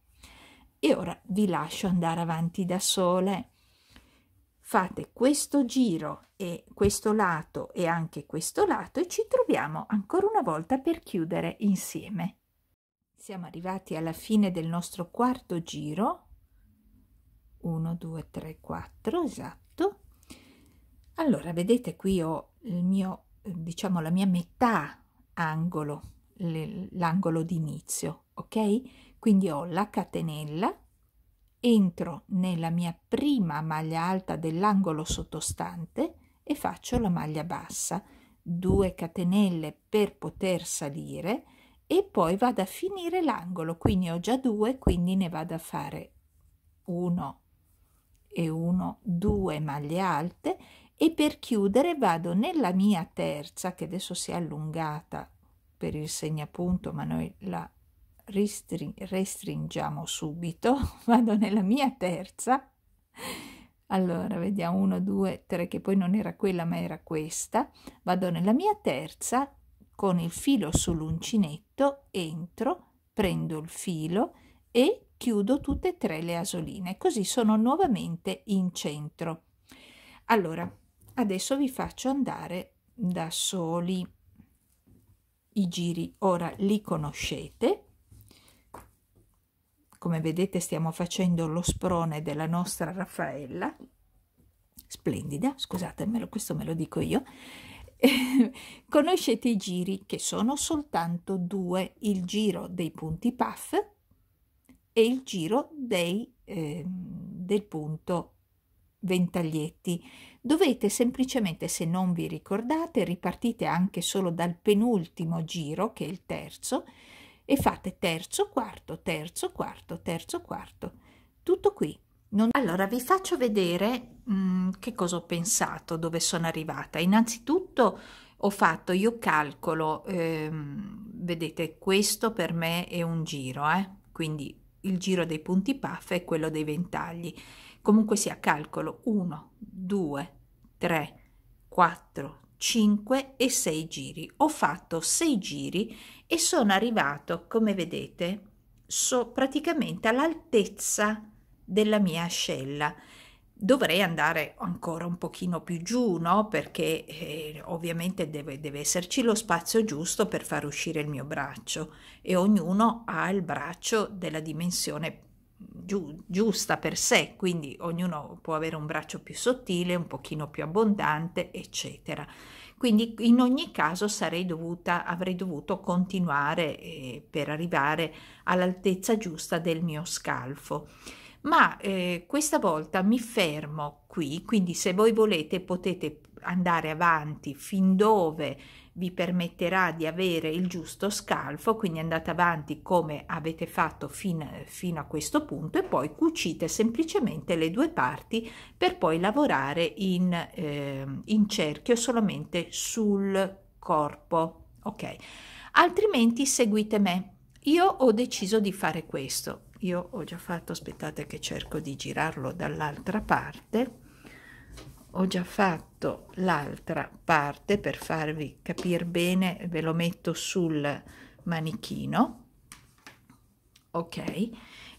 e ora vi lascio andare avanti da sole fate questo giro e questo lato e anche questo lato e ci troviamo ancora una volta per chiudere insieme siamo arrivati alla fine del nostro quarto giro 1 2 3 4 esatto allora vedete qui ho il mio diciamo la mia metà angolo l'angolo d'inizio, ok? Quindi ho la catenella, entro nella mia prima maglia alta dell'angolo sottostante e faccio la maglia bassa, 2 catenelle per poter salire e poi vado a finire l'angolo, quindi ho già due, quindi ne vado a fare 1 e 1, 2 maglie alte e per chiudere vado nella mia terza che adesso si è allungata per il segnapunto, ma noi la restring restringiamo subito. Vado nella mia terza. Allora, vediamo 1, 2, 3, che poi non era quella, ma era questa. Vado nella mia terza, con il filo sull'uncinetto, entro, prendo il filo e chiudo tutte e tre le asoline. Così sono nuovamente in centro. Allora, adesso vi faccio andare da soli i giri ora li conoscete come vedete stiamo facendo lo sprone della nostra raffaella splendida scusatemelo questo me lo dico io conoscete i giri che sono soltanto due il giro dei punti puff e il giro dei, eh, del punto ventaglietti Dovete semplicemente, se non vi ricordate, ripartite anche solo dal penultimo giro, che è il terzo, e fate terzo, quarto, terzo, quarto, terzo, quarto. Tutto qui. Non... Allora, vi faccio vedere mh, mm, che cosa ho pensato, dove sono arrivata. Innanzitutto ho fatto, io calcolo, ehm, vedete, questo per me è un giro, eh? quindi il giro dei punti puff è quello dei ventagli comunque sia calcolo 1, 2, 3, 4, 5 e 6 giri. Ho fatto 6 giri e sono arrivato, come vedete, so praticamente all'altezza della mia ascella. Dovrei andare ancora un pochino più giù, no? Perché eh, ovviamente deve, deve esserci lo spazio giusto per far uscire il mio braccio e ognuno ha il braccio della dimensione giu, giusta per sé, quindi ognuno può avere un braccio più sottile, un pochino più abbondante, eccetera. Quindi in ogni caso sarei dovuta, avrei dovuto continuare eh, per arrivare all'altezza giusta del mio scalfo. Ma eh, questa volta mi fermo qui, quindi se voi volete potete andare avanti fin dove vi permetterà di avere il giusto scalfo, quindi andate avanti come avete fatto fin, fino a questo punto e poi cucite semplicemente le due parti per poi lavorare in, eh, in cerchio solamente sul corpo. Ok, altrimenti seguite me. Io ho deciso di fare questo. Io ho già fatto, aspettate che cerco di girarlo dall'altra parte ho già fatto l'altra parte per farvi capire bene ve lo metto sul manichino ok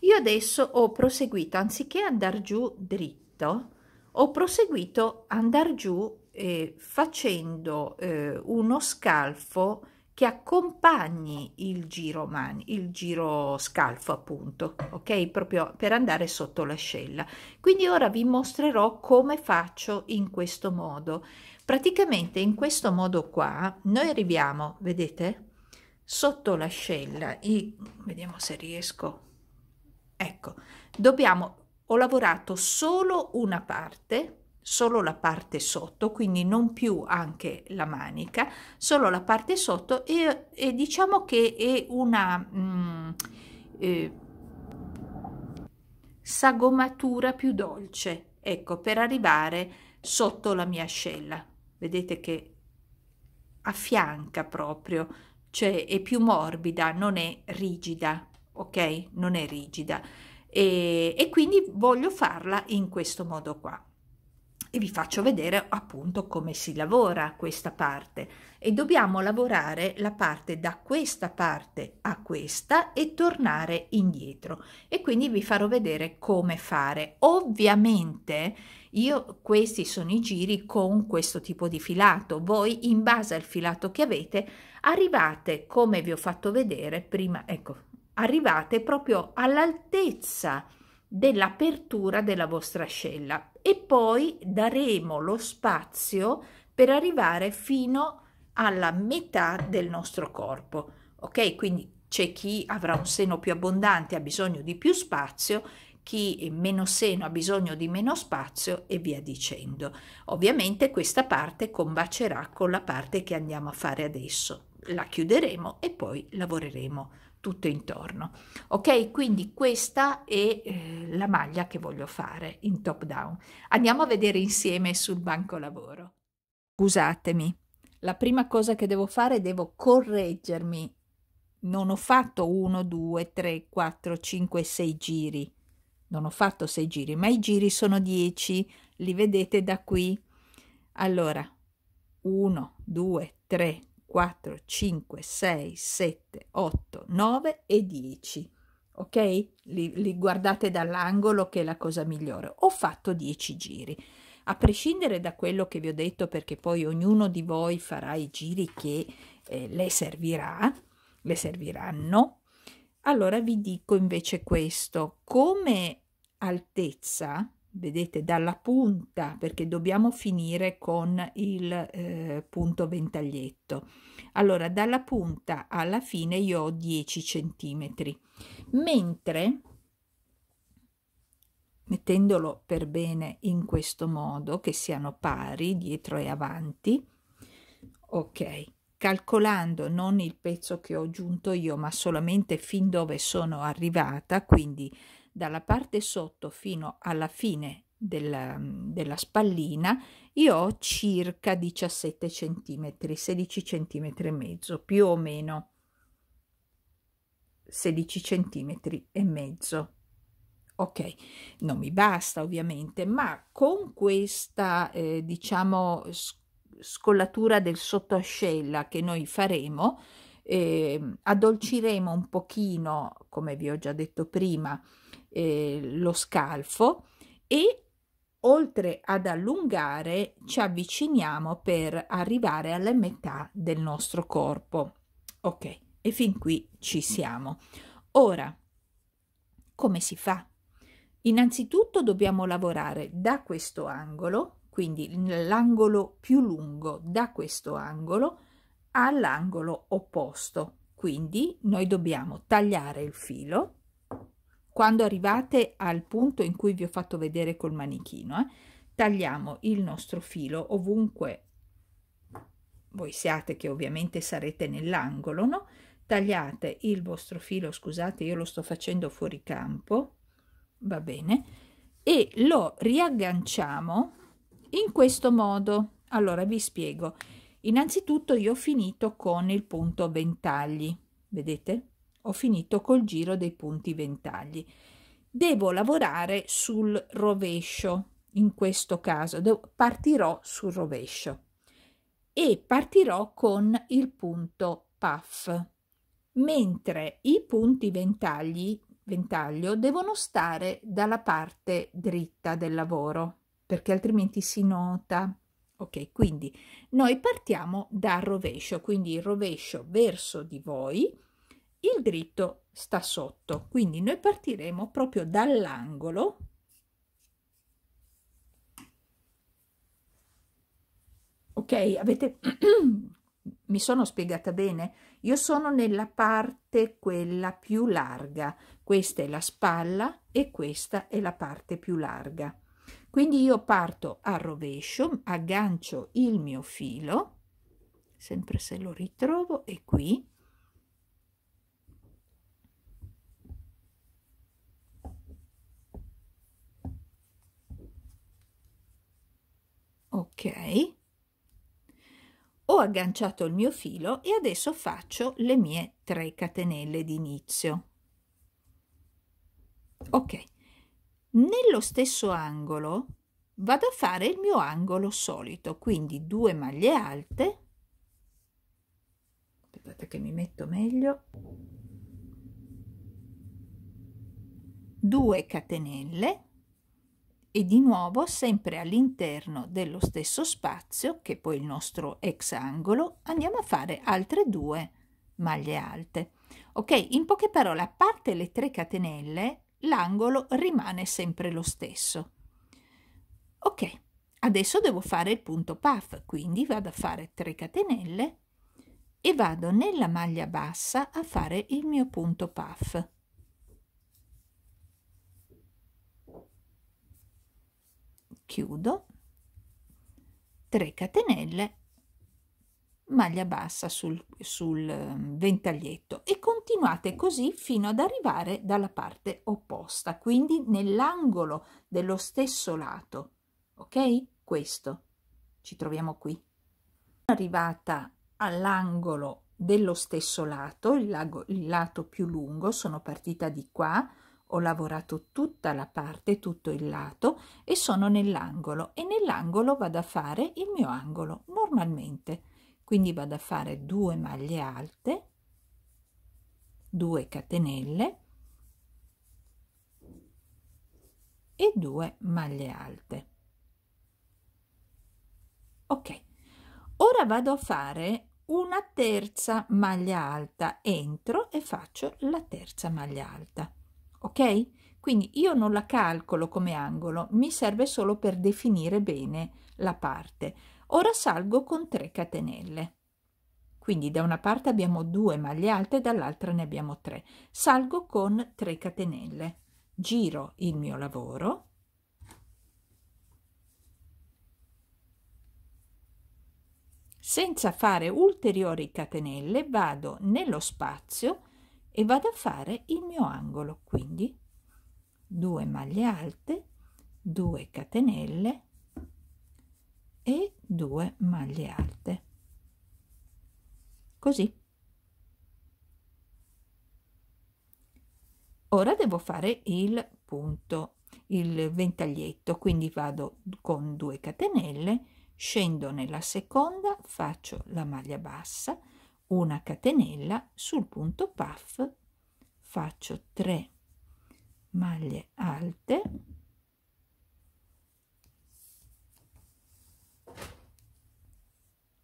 io adesso ho proseguito anziché andare giù dritto ho proseguito andare giù eh, facendo eh, uno scalfo che accompagni il giro, man, il giro scalfo appunto, ok? Proprio per andare sotto l'ascella. Quindi ora vi mostrerò come faccio in questo modo. Praticamente in questo modo qua noi arriviamo, vedete, sotto l'ascella e vediamo se riesco. Ecco, dobbiamo ho lavorato solo una parte solo la parte sotto, quindi non più anche la manica, solo la parte sotto e, e diciamo che è una mm, eh, sagomatura più dolce, ecco, per arrivare sotto la mia ascella. Vedete che affianca proprio, cioè è più morbida, non è rigida, ok? Non è rigida. e, e quindi voglio farla in questo modo qua e vi faccio vedere appunto come si lavora questa parte e dobbiamo lavorare la parte da questa parte a questa e tornare indietro e quindi vi farò vedere come fare ovviamente io questi sono i giri con questo tipo di filato voi in base al filato che avete arrivate come vi ho fatto vedere prima ecco arrivate proprio all'altezza dell'apertura della vostra ascella e poi daremo lo spazio per arrivare fino alla metà del nostro corpo. Ok, quindi c'è chi avrà un seno più abbondante ha bisogno di più spazio, chi meno seno ha bisogno di meno spazio e via dicendo. Ovviamente questa parte combacerà con la parte che andiamo a fare adesso. La chiuderemo e poi lavoreremo tutto intorno. Ok, quindi questa è eh, la maglia che voglio fare in top down. Andiamo a vedere insieme sul banco lavoro. Scusatemi, la prima cosa che devo fare è devo correggermi. Non ho fatto 1, 2, 3, 4, 5, 6 giri. Non ho fatto 6 giri, ma i giri sono 10. Li vedete da qui. Allora, 1, 2, 3, 4, 5, 6, 7, 8, 9 e 10. Ok? Li, li guardate dall'angolo che è la cosa migliore. Ho fatto 10 giri. A prescindere da quello che vi ho detto, perché poi ognuno di voi farà i giri che eh, le servirà, le serviranno, allora vi dico invece questo. Come altezza, vedete dalla punta perché dobbiamo finire con il eh, punto ventaglietto allora dalla punta alla fine io ho 10 centimetri mentre mettendolo per bene in questo modo che siano pari dietro e avanti ok calcolando non il pezzo che ho aggiunto io ma solamente fin dove sono arrivata quindi dalla parte sotto fino alla fine della, mm, della spallina io ho circa 17 cm, 16 cm e mezzo, più o meno 16 cm e mezzo. Ok, non mi basta ovviamente, ma con questa eh, diciamo scollatura del sottoascella che noi faremo, eh, addolciremo un pochino, come vi ho già detto prima, eh, lo scalfo e oltre ad allungare ci avviciniamo per arrivare alla metà del nostro corpo ok e fin qui ci siamo ora come si fa innanzitutto dobbiamo lavorare da questo angolo quindi l'angolo più lungo da questo angolo all'angolo opposto quindi noi dobbiamo tagliare il filo quando arrivate al punto in cui vi ho fatto vedere col manichino, eh, tagliamo il nostro filo ovunque voi siate, che ovviamente sarete nell'angolo, no? Tagliate il vostro filo, scusate, io lo sto facendo fuori campo, va bene, e lo riagganciamo in questo modo. Allora vi spiego. Innanzitutto io ho finito con il punto ventagli, vedete? Ho finito col giro dei punti ventagli. Devo lavorare sul rovescio, in questo caso partirò sul rovescio e partirò con il punto puff, mentre i punti ventagli ventaglio devono stare dalla parte dritta del lavoro perché altrimenti si nota. Ok, quindi noi partiamo dal rovescio, quindi il rovescio verso di voi il dritto sta sotto quindi noi partiremo proprio dall'angolo ok avete mi sono spiegata bene io sono nella parte quella più larga questa è la spalla e questa è la parte più larga quindi io parto a rovescio aggancio il mio filo sempre se lo ritrovo e qui ok ho agganciato il mio filo e adesso faccio le mie 3 catenelle d'inizio ok nello stesso angolo vado a fare il mio angolo solito quindi due maglie alte aspettate che mi metto meglio 2 catenelle e di nuovo sempre all'interno dello stesso spazio, che poi il nostro ex angolo, andiamo a fare altre due maglie alte. Ok, in poche parole, a parte le tre catenelle, l'angolo rimane sempre lo stesso. Ok, adesso devo fare il punto puff, quindi vado a fare 3 catenelle e vado nella maglia bassa a fare il mio punto puff. chiudo 3 catenelle maglia bassa sul, sul ehm, ventaglietto e continuate così fino ad arrivare dalla parte opposta quindi nell'angolo dello stesso lato ok questo ci troviamo qui arrivata all'angolo dello stesso lato il, lago, il lato più lungo sono partita di qua ho lavorato tutta la parte, tutto il lato e sono nell'angolo e nell'angolo vado a fare il mio angolo normalmente. Quindi vado a fare due maglie alte, 2 catenelle e 2 maglie alte. Ok, ora vado a fare una terza maglia alta, entro e faccio la terza maglia alta ok? Quindi io non la calcolo come angolo, mi serve solo per definire bene la parte. Ora salgo con 3 catenelle. Quindi da una parte abbiamo due maglie alte, dall'altra ne abbiamo 3. Salgo con 3 catenelle. Giro il mio lavoro. Senza fare ulteriori catenelle vado nello spazio e vado a fare il mio angolo quindi 2 maglie alte 2 catenelle e 2 maglie alte così ora devo fare il punto il ventaglietto quindi vado con 2 catenelle scendo nella seconda faccio la maglia bassa una catenella sul punto puff faccio 3 maglie alte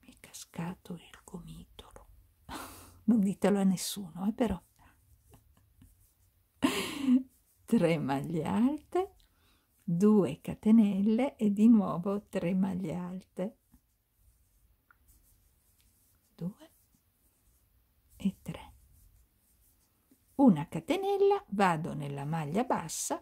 mi è cascato il gomitolo non ditelo a nessuno eh, però 3 maglie alte 2 catenelle e di nuovo 3 maglie alte 2 e 3 una catenella vado nella maglia bassa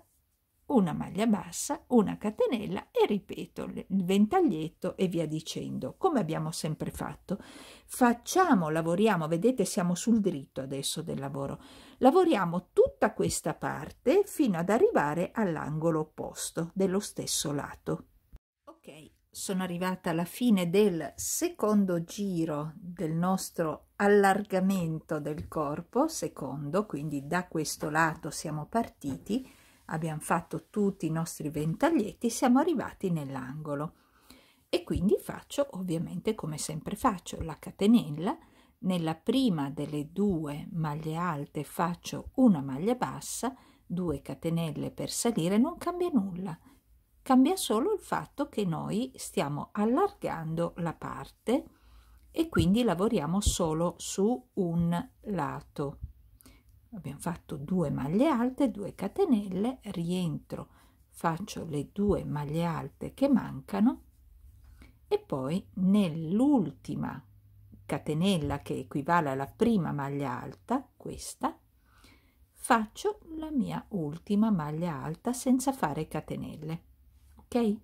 una maglia bassa una catenella e ripeto il ventaglietto e via dicendo come abbiamo sempre fatto facciamo lavoriamo vedete siamo sul dritto adesso del lavoro lavoriamo tutta questa parte fino ad arrivare all'angolo opposto dello stesso lato ok sono arrivata alla fine del secondo giro del nostro allargamento del corpo, secondo, quindi da questo lato siamo partiti, abbiamo fatto tutti i nostri ventaglietti, siamo arrivati nell'angolo e quindi faccio ovviamente come sempre faccio la catenella, nella prima delle due maglie alte faccio una maglia bassa, 2 catenelle per salire, non cambia nulla Cambia solo il fatto che noi stiamo allargando la parte e quindi lavoriamo solo su un lato. Abbiamo fatto due maglie alte, 2 catenelle, rientro, faccio le due maglie alte che mancano e poi nell'ultima catenella che equivale alla prima maglia alta, questa, faccio la mia ultima maglia alta senza fare catenelle ok?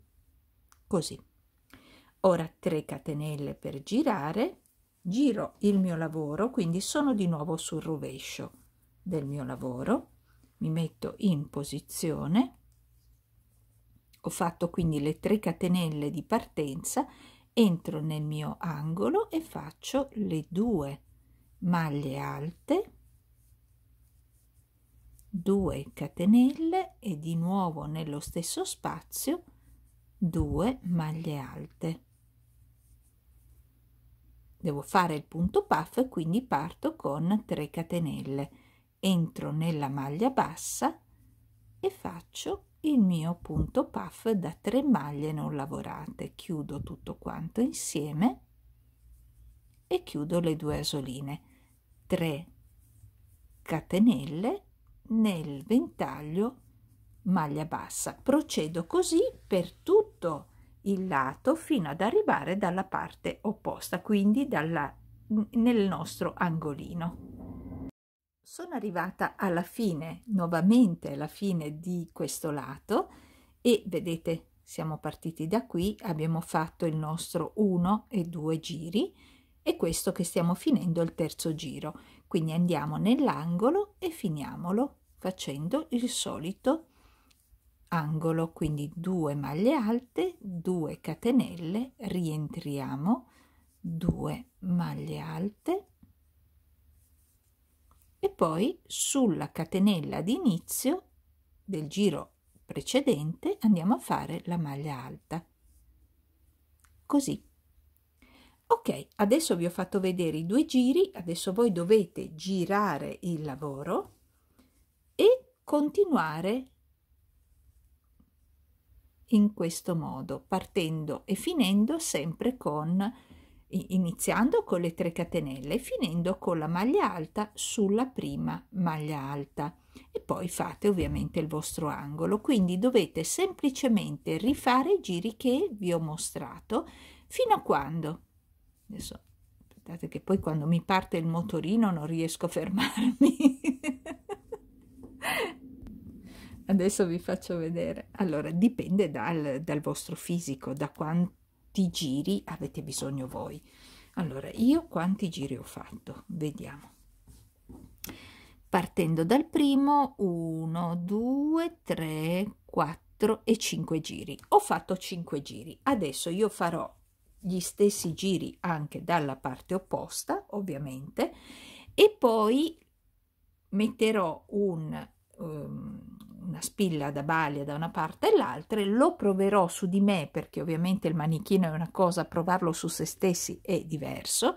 Così. Ora 3 catenelle per girare, giro il mio lavoro, quindi sono di nuovo sul rovescio del mio lavoro, mi metto in posizione, ho fatto quindi le 3 catenelle di partenza, entro nel mio angolo e faccio le due maglie alte, 2 catenelle e di nuovo nello stesso spazio 2 maglie alte devo fare il punto puff quindi parto con 3 catenelle entro nella maglia bassa e faccio il mio punto puff da 3 maglie non lavorate chiudo tutto quanto insieme e chiudo le due asoline 3 catenelle nel ventaglio maglia bassa procedo così per tutto tutto il lato fino ad arrivare dalla parte opposta, quindi dalla, nel nostro angolino. Sono arrivata alla fine, nuovamente alla fine di questo lato e vedete siamo partiti da qui, abbiamo fatto il nostro 1 e 2 giri e questo che stiamo finendo il terzo giro. Quindi andiamo nell'angolo e finiamolo facendo il solito angolo quindi 2 maglie alte 2 catenelle rientriamo 2 maglie alte e poi sulla catenella d'inizio del giro precedente andiamo a fare la maglia alta così ok adesso vi ho fatto vedere i due giri adesso voi dovete girare il lavoro e continuare in questo modo, partendo e finendo sempre con iniziando con le 3 catenelle e finendo con la maglia alta sulla prima maglia alta e poi fate ovviamente il vostro angolo quindi dovete semplicemente rifare i giri che vi ho mostrato fino a quando adesso aspettate che poi quando mi parte il motorino non riesco a fermarmi adesso vi faccio vedere allora dipende dal, dal vostro fisico da quanti giri avete bisogno voi allora io quanti giri ho fatto vediamo partendo dal primo 1 2 3 4 e 5 giri ho fatto 5 giri adesso io farò gli stessi giri anche dalla parte opposta ovviamente e poi metterò un um, una spilla da balia da una parte e l'altra, lo proverò su di me perché ovviamente il manichino è una cosa, provarlo su se stessi è diverso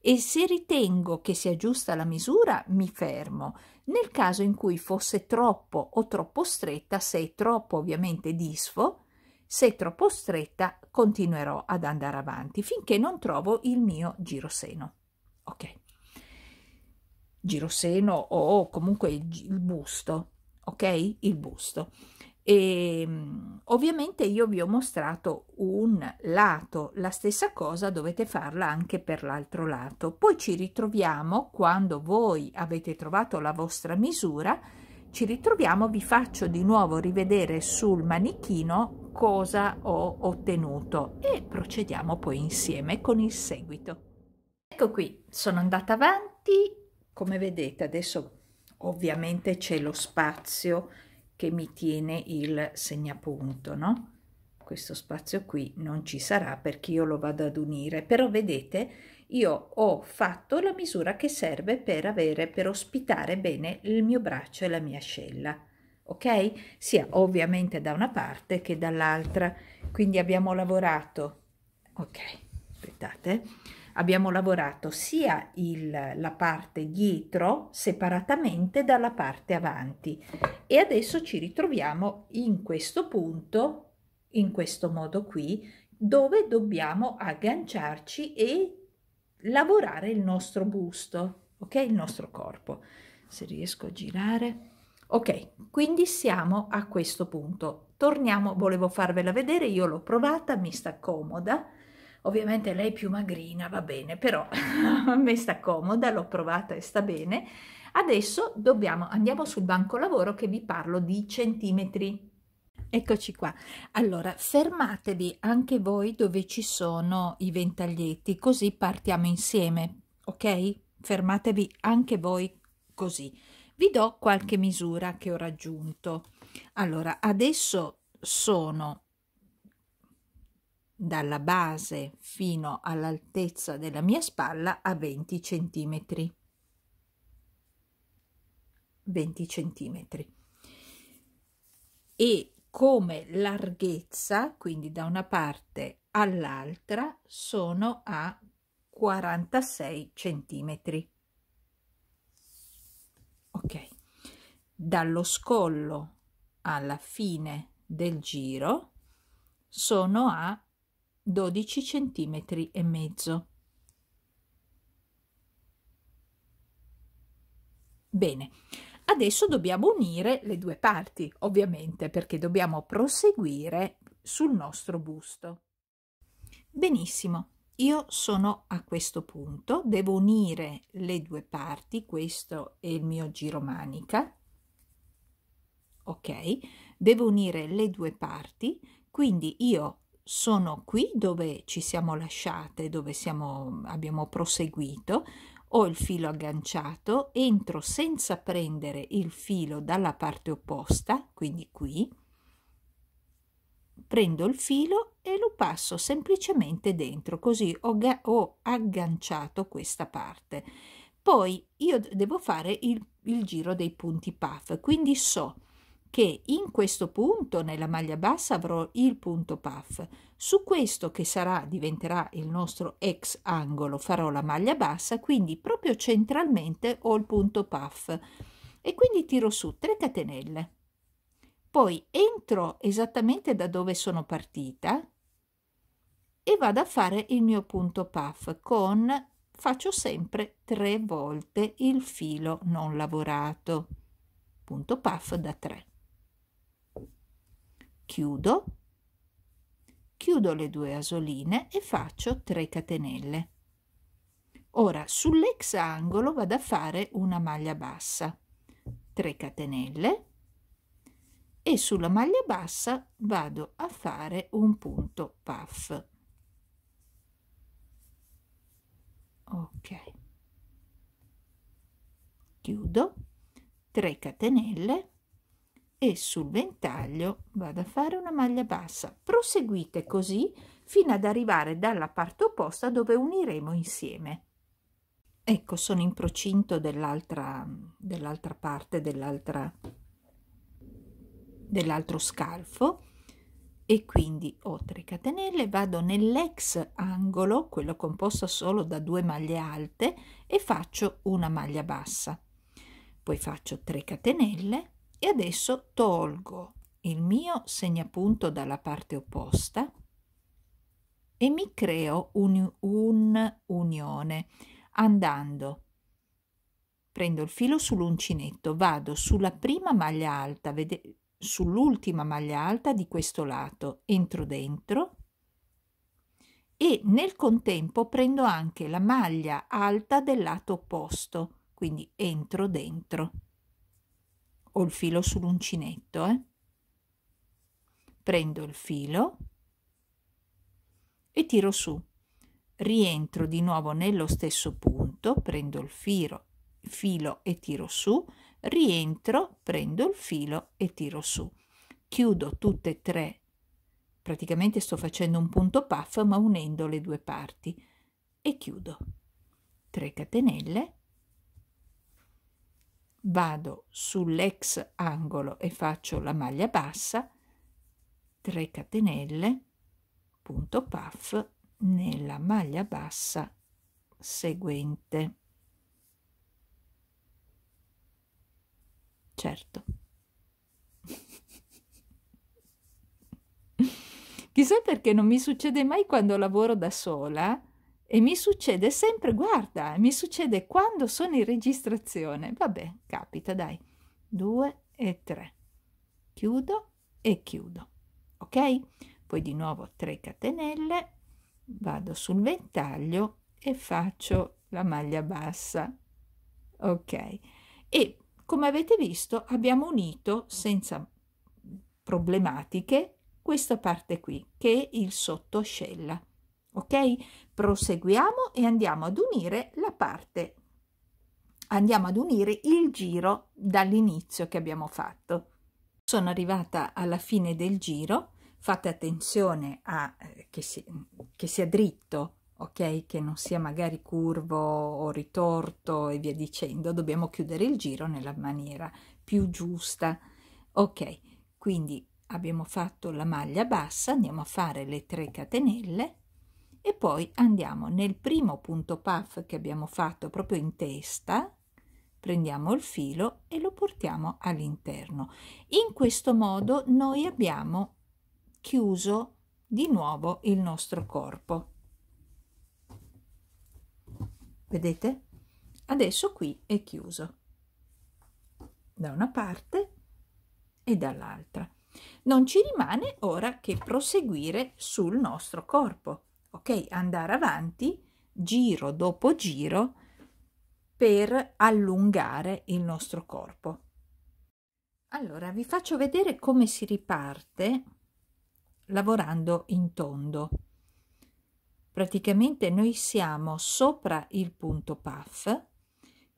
e se ritengo che sia giusta la misura mi fermo. Nel caso in cui fosse troppo o troppo stretta, se è troppo ovviamente disfo, se è troppo stretta continuerò ad andare avanti finché non trovo il mio giroseno. Ok. Giroseno o comunque il busto ok? Il busto. E, ehm, ovviamente io vi ho mostrato un lato, la stessa cosa dovete farla anche per l'altro lato. Poi ci ritroviamo quando voi avete trovato la vostra misura, ci ritroviamo, vi faccio di nuovo rivedere sul manichino cosa ho ottenuto e procediamo poi insieme con il seguito. Ecco qui, sono andata avanti, come vedete adesso ovviamente c'è lo spazio che mi tiene il segnapunto no questo spazio qui non ci sarà perché io lo vado ad unire però vedete io ho fatto la misura che serve per avere per ospitare bene il mio braccio e la mia ascella ok sia ovviamente da una parte che dall'altra quindi abbiamo lavorato ok aspettate abbiamo lavorato sia il, la parte dietro separatamente dalla parte avanti e adesso ci ritroviamo in questo punto in questo modo qui dove dobbiamo agganciarci e lavorare il nostro busto ok il nostro corpo se riesco a girare ok quindi siamo a questo punto torniamo volevo farvela vedere io l'ho provata mi sta comoda Ovviamente lei più magrina, va bene, però a me sta comoda, l'ho provata e sta bene. Adesso dobbiamo, andiamo sul banco lavoro che vi parlo di centimetri. Eccoci qua. Allora, fermatevi anche voi dove ci sono i ventaglietti, così partiamo insieme, ok? Fermatevi anche voi così. Vi do qualche misura che ho raggiunto. Allora, adesso sono dalla base fino all'altezza della mia spalla a 20 centimetri. 20 cm. E come larghezza, quindi da una parte all'altra, sono a 46 centimetri. Ok. Dallo scollo alla fine del giro sono a 12 centimetri e mezzo. Bene, adesso dobbiamo unire le due parti, ovviamente, perché dobbiamo proseguire sul nostro busto. Benissimo, io sono a questo punto, devo unire le due parti, questo è il mio giro manica, ok? Devo unire le due parti, quindi io sono qui dove ci siamo lasciate, dove siamo, abbiamo proseguito, ho il filo agganciato, entro senza prendere il filo dalla parte opposta, quindi qui, prendo il filo e lo passo semplicemente dentro, così ho, ho agganciato questa parte. Poi io devo fare il, il giro dei punti puff, quindi so che in questo punto nella maglia bassa avrò il punto puff. Su questo che sarà diventerà il nostro ex angolo farò la maglia bassa, quindi proprio centralmente ho il punto puff e quindi tiro su 3 catenelle. Poi entro esattamente da dove sono partita e vado a fare il mio punto puff con faccio sempre tre volte il filo non lavorato. Punto puff da 3 chiudo, chiudo le due asoline e faccio 3 catenelle. Ora sull'ex angolo vado a fare una maglia bassa, 3 catenelle e sulla maglia bassa vado a fare un punto puff. Ok. Chiudo 3 catenelle e sul ventaglio vado a fare una maglia bassa proseguite così fino ad arrivare dalla parte opposta dove uniremo insieme ecco sono in procinto dell'altra dell'altra parte dell'altra dell'altro scalfo e quindi ho 3 catenelle vado nell'ex angolo quello composto solo da due maglie alte e faccio una maglia bassa poi faccio 3 catenelle e adesso tolgo il mio segnapunto dalla parte opposta e mi creo un'unione un andando prendo il filo sull'uncinetto vado sulla prima maglia alta sull'ultima maglia alta di questo lato entro dentro e nel contempo prendo anche la maglia alta del lato opposto quindi entro dentro ho il filo sull'uncinetto eh? prendo il filo e tiro su rientro di nuovo nello stesso punto prendo il filo filo e tiro su rientro prendo il filo e tiro su chiudo tutte e tre praticamente sto facendo un punto puff ma unendo le due parti e chiudo 3 catenelle vado sull'ex angolo e faccio la maglia bassa 3 catenelle punto puff nella maglia bassa seguente certo chissà perché non mi succede mai quando lavoro da sola e mi succede sempre, guarda, mi succede quando sono in registrazione. Vabbè, capita, dai. Due e tre. Chiudo e chiudo. Ok? Poi di nuovo 3 catenelle, vado sul ventaglio e faccio la maglia bassa. Ok? E come avete visto abbiamo unito senza problematiche questa parte qui che è il sottoscella ok proseguiamo e andiamo ad unire la parte andiamo ad unire il giro dall'inizio che abbiamo fatto sono arrivata alla fine del giro fate attenzione a eh, che, si, che sia dritto ok che non sia magari curvo o ritorto e via dicendo dobbiamo chiudere il giro nella maniera più giusta ok quindi abbiamo fatto la maglia bassa andiamo a fare le 3 catenelle e poi andiamo nel primo punto puff che abbiamo fatto proprio in testa prendiamo il filo e lo portiamo all'interno in questo modo noi abbiamo chiuso di nuovo il nostro corpo vedete adesso qui è chiuso da una parte e dall'altra non ci rimane ora che proseguire sul nostro corpo ok? Andare avanti giro dopo giro per allungare il nostro corpo. Allora vi faccio vedere come si riparte lavorando in tondo. Praticamente noi siamo sopra il punto puff,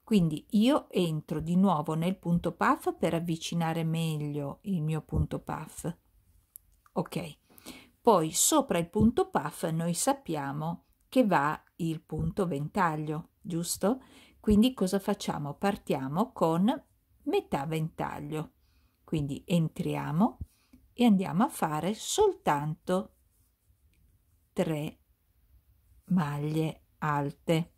quindi io entro di nuovo nel punto puff per avvicinare meglio il mio punto puff. Ok, poi sopra il punto puff noi sappiamo che va il punto ventaglio, giusto? Quindi cosa facciamo? Partiamo con metà ventaglio. Quindi entriamo e andiamo a fare soltanto 3 maglie alte.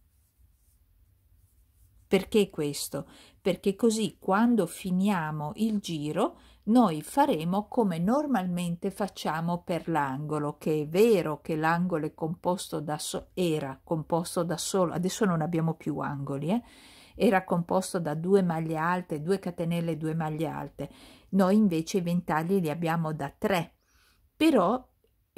Perché questo? Perché così quando finiamo il giro noi faremo come normalmente facciamo per l'angolo, che è vero che l'angolo è composto da so era composto da solo, adesso non abbiamo più angoli, eh? era composto da due maglie alte, due catenelle e due maglie alte. Noi invece i ventagli li abbiamo da tre, però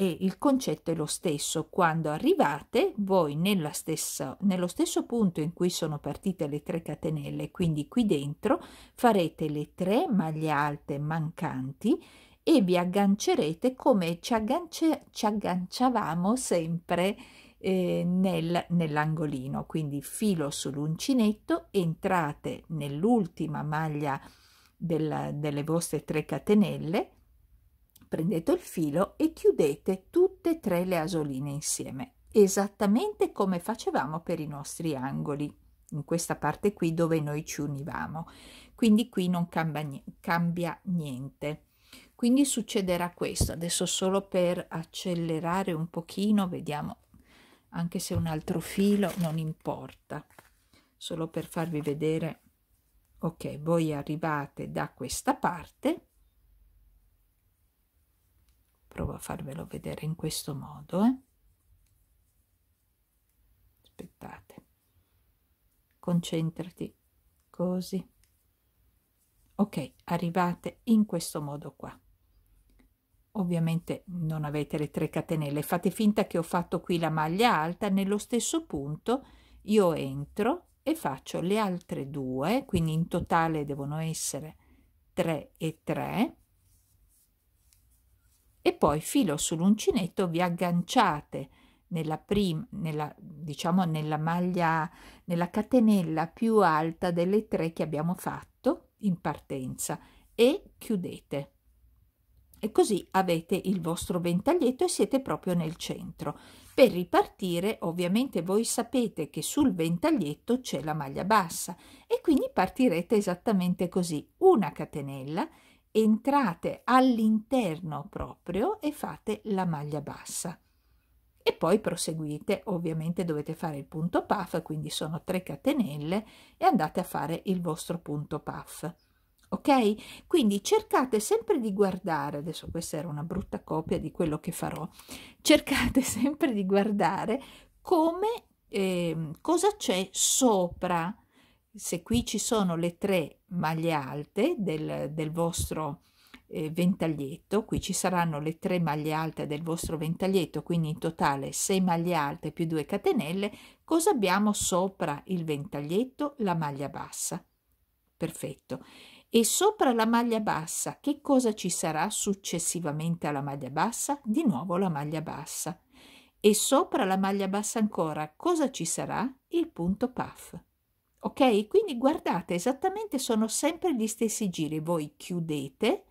e il concetto è lo stesso. Quando arrivate voi nella stessa, nello stesso punto in cui sono partite le tre catenelle, quindi qui dentro, farete le tre maglie alte mancanti e vi aggancerete come ci, aggancia, ci agganciavamo sempre eh, nel, nell'angolino. Quindi filo sull'uncinetto, entrate nell'ultima maglia della, delle vostre tre catenelle, prendete il filo e chiudete tutte e tre le asoline insieme, esattamente come facevamo per i nostri angoli, in questa parte qui dove noi ci univamo. Quindi qui non cambia, cambia niente. Quindi succederà questo, adesso solo per accelerare un pochino, vediamo anche se un altro filo non importa, solo per farvi vedere, ok, voi arrivate da questa parte provo a farvelo vedere in questo modo eh. aspettate concentrati così ok arrivate in questo modo qua ovviamente non avete le tre catenelle fate finta che ho fatto qui la maglia alta nello stesso punto io entro e faccio le altre due quindi in totale devono essere 3 e 3 e poi filo sull'uncinetto vi agganciate nella, prima nella, diciamo nella maglia, nella catenella più alta delle tre che abbiamo fatto in partenza e chiudete. E così avete il vostro ventaglietto e siete proprio nel centro. Per ripartire, ovviamente voi sapete che sul ventaglietto c'è la maglia bassa e quindi partirete esattamente così, una catenella entrate all'interno proprio e fate la maglia bassa e poi proseguite ovviamente dovete fare il punto puff quindi sono 3 catenelle e andate a fare il vostro punto puff ok quindi cercate sempre di guardare adesso questa era una brutta copia di quello che farò cercate sempre di guardare come eh, cosa c'è sopra se qui ci sono le tre maglie alte del, del vostro eh, ventaglietto, qui ci saranno le tre maglie alte del vostro ventaglietto, quindi in totale 6 maglie alte più 2 catenelle, cosa abbiamo sopra il ventaglietto? La maglia bassa. Perfetto. E sopra la maglia bassa, che cosa ci sarà successivamente alla maglia bassa? Di nuovo la maglia bassa. E sopra la maglia bassa ancora, cosa ci sarà? Il punto puff ok? Quindi guardate esattamente sono sempre gli stessi giri, voi chiudete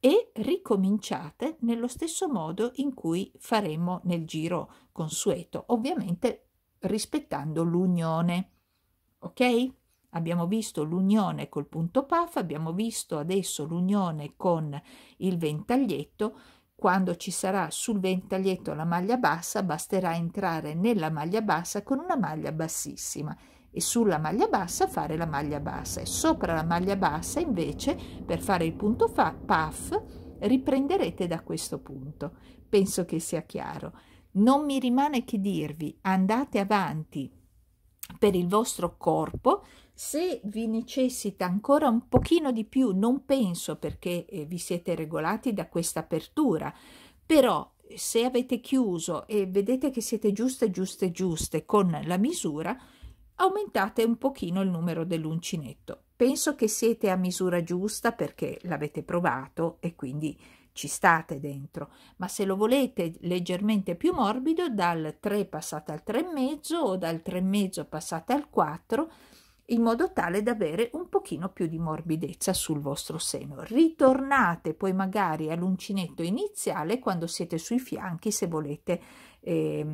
e ricominciate nello stesso modo in cui faremo nel giro consueto, ovviamente rispettando l'unione, ok? Abbiamo visto l'unione col punto puff abbiamo visto adesso l'unione con il ventaglietto. Quando ci sarà sul ventaglietto la maglia bassa, basterà entrare nella maglia bassa con una maglia bassissima e sulla maglia bassa fare la maglia bassa e sopra la maglia bassa invece per fare il punto fa, puff riprenderete da questo punto penso che sia chiaro non mi rimane che dirvi andate avanti per il vostro corpo se vi necessita ancora un pochino di più non penso perché eh, vi siete regolati da questa apertura però eh, se avete chiuso e vedete che siete giuste giuste giuste con la misura aumentate un pochino il numero dell'uncinetto. Penso che siete a misura giusta perché l'avete provato e quindi ci state dentro, ma se lo volete leggermente più morbido, dal 3 passate al 3,5 o dal 3,5 passate al 4, in modo tale da avere un pochino più di morbidezza sul vostro seno. Ritornate poi magari all'uncinetto iniziale quando siete sui fianchi se volete eh,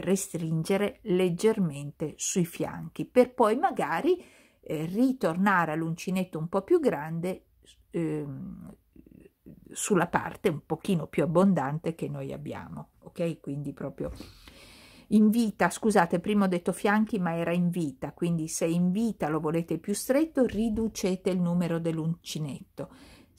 restringere leggermente sui fianchi per poi magari eh, ritornare all'uncinetto un po' più grande eh, sulla parte un pochino più abbondante che noi abbiamo ok quindi proprio in vita scusate prima ho detto fianchi ma era in vita quindi se in vita lo volete più stretto riducete il numero dell'uncinetto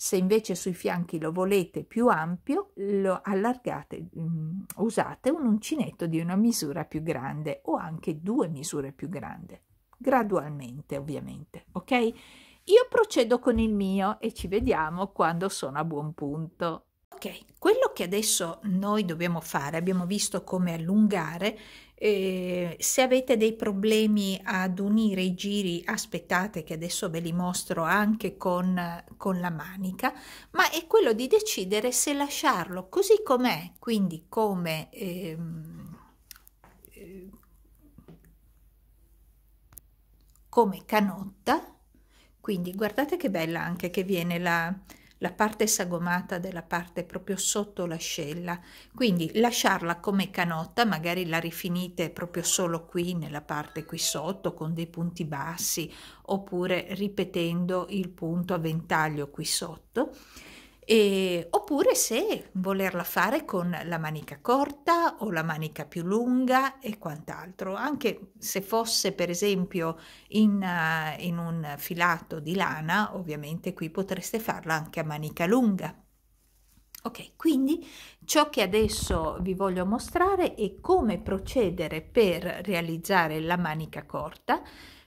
se invece sui fianchi lo volete più ampio, lo allargate, mm, usate un uncinetto di una misura più grande o anche due misure più grandi, gradualmente ovviamente, ok? Io procedo con il mio e ci vediamo quando sono a buon punto. Ok, quello che adesso noi dobbiamo fare, abbiamo visto come allungare, eh, se avete dei problemi ad unire i giri aspettate che adesso ve li mostro anche con, con la manica, ma è quello di decidere se lasciarlo così com'è, quindi come... Ehm, come canotta quindi guardate che bella anche che viene la, la parte sagomata della parte proprio sotto l'ascella, quindi lasciarla come canotta, magari la rifinite proprio solo qui nella parte qui sotto con dei punti bassi oppure ripetendo il punto a ventaglio qui sotto e, oppure se volerla fare con la manica corta o la manica più lunga e quant'altro, anche se fosse per esempio in, uh, in un filato di lana, ovviamente qui potreste farla anche a manica lunga. Ok, quindi ciò che adesso vi voglio mostrare è come procedere per realizzare la manica corta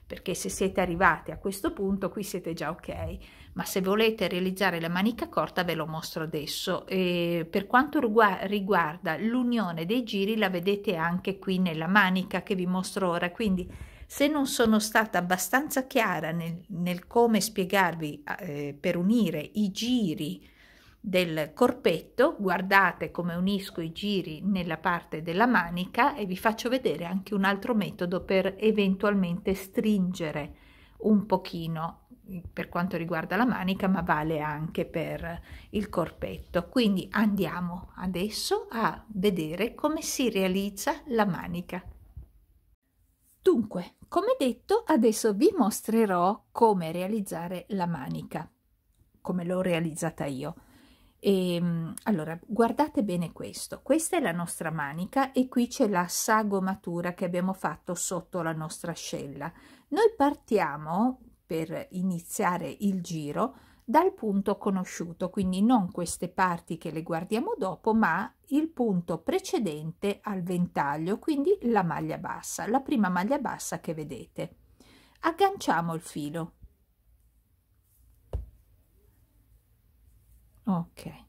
perché se siete arrivati a questo punto qui siete già ok ma se volete realizzare la manica corta ve lo mostro adesso e per quanto riguarda l'unione dei giri la vedete anche qui nella manica che vi mostro ora quindi se non sono stata abbastanza chiara nel, nel come spiegarvi eh, per unire i giri del corpetto, guardate come unisco i giri nella parte della manica e vi faccio vedere anche un altro metodo per eventualmente stringere un pochino per quanto riguarda la manica ma vale anche per il corpetto quindi andiamo adesso a vedere come si realizza la manica dunque come detto adesso vi mostrerò come realizzare la manica come l'ho realizzata io e, ehm, allora, guardate bene questo. Questa è la nostra manica e qui c'è la sagomatura che abbiamo fatto sotto la nostra ascella. Noi partiamo, per iniziare il giro, dal punto conosciuto, quindi non queste parti che le guardiamo dopo, ma il punto precedente al ventaglio, quindi la maglia bassa, la prima maglia bassa che vedete. Agganciamo il filo ok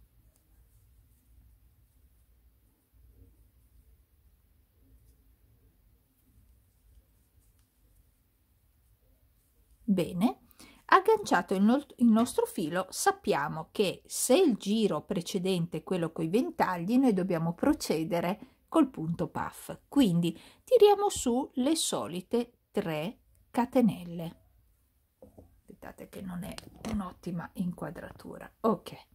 bene agganciato il, il, nostro filo sappiamo che se il giro precedente è quello con i ventagli noi dobbiamo procedere col punto puff quindi tiriamo su le solite 3 catenelle aspettate che non è un'ottima inquadratura ok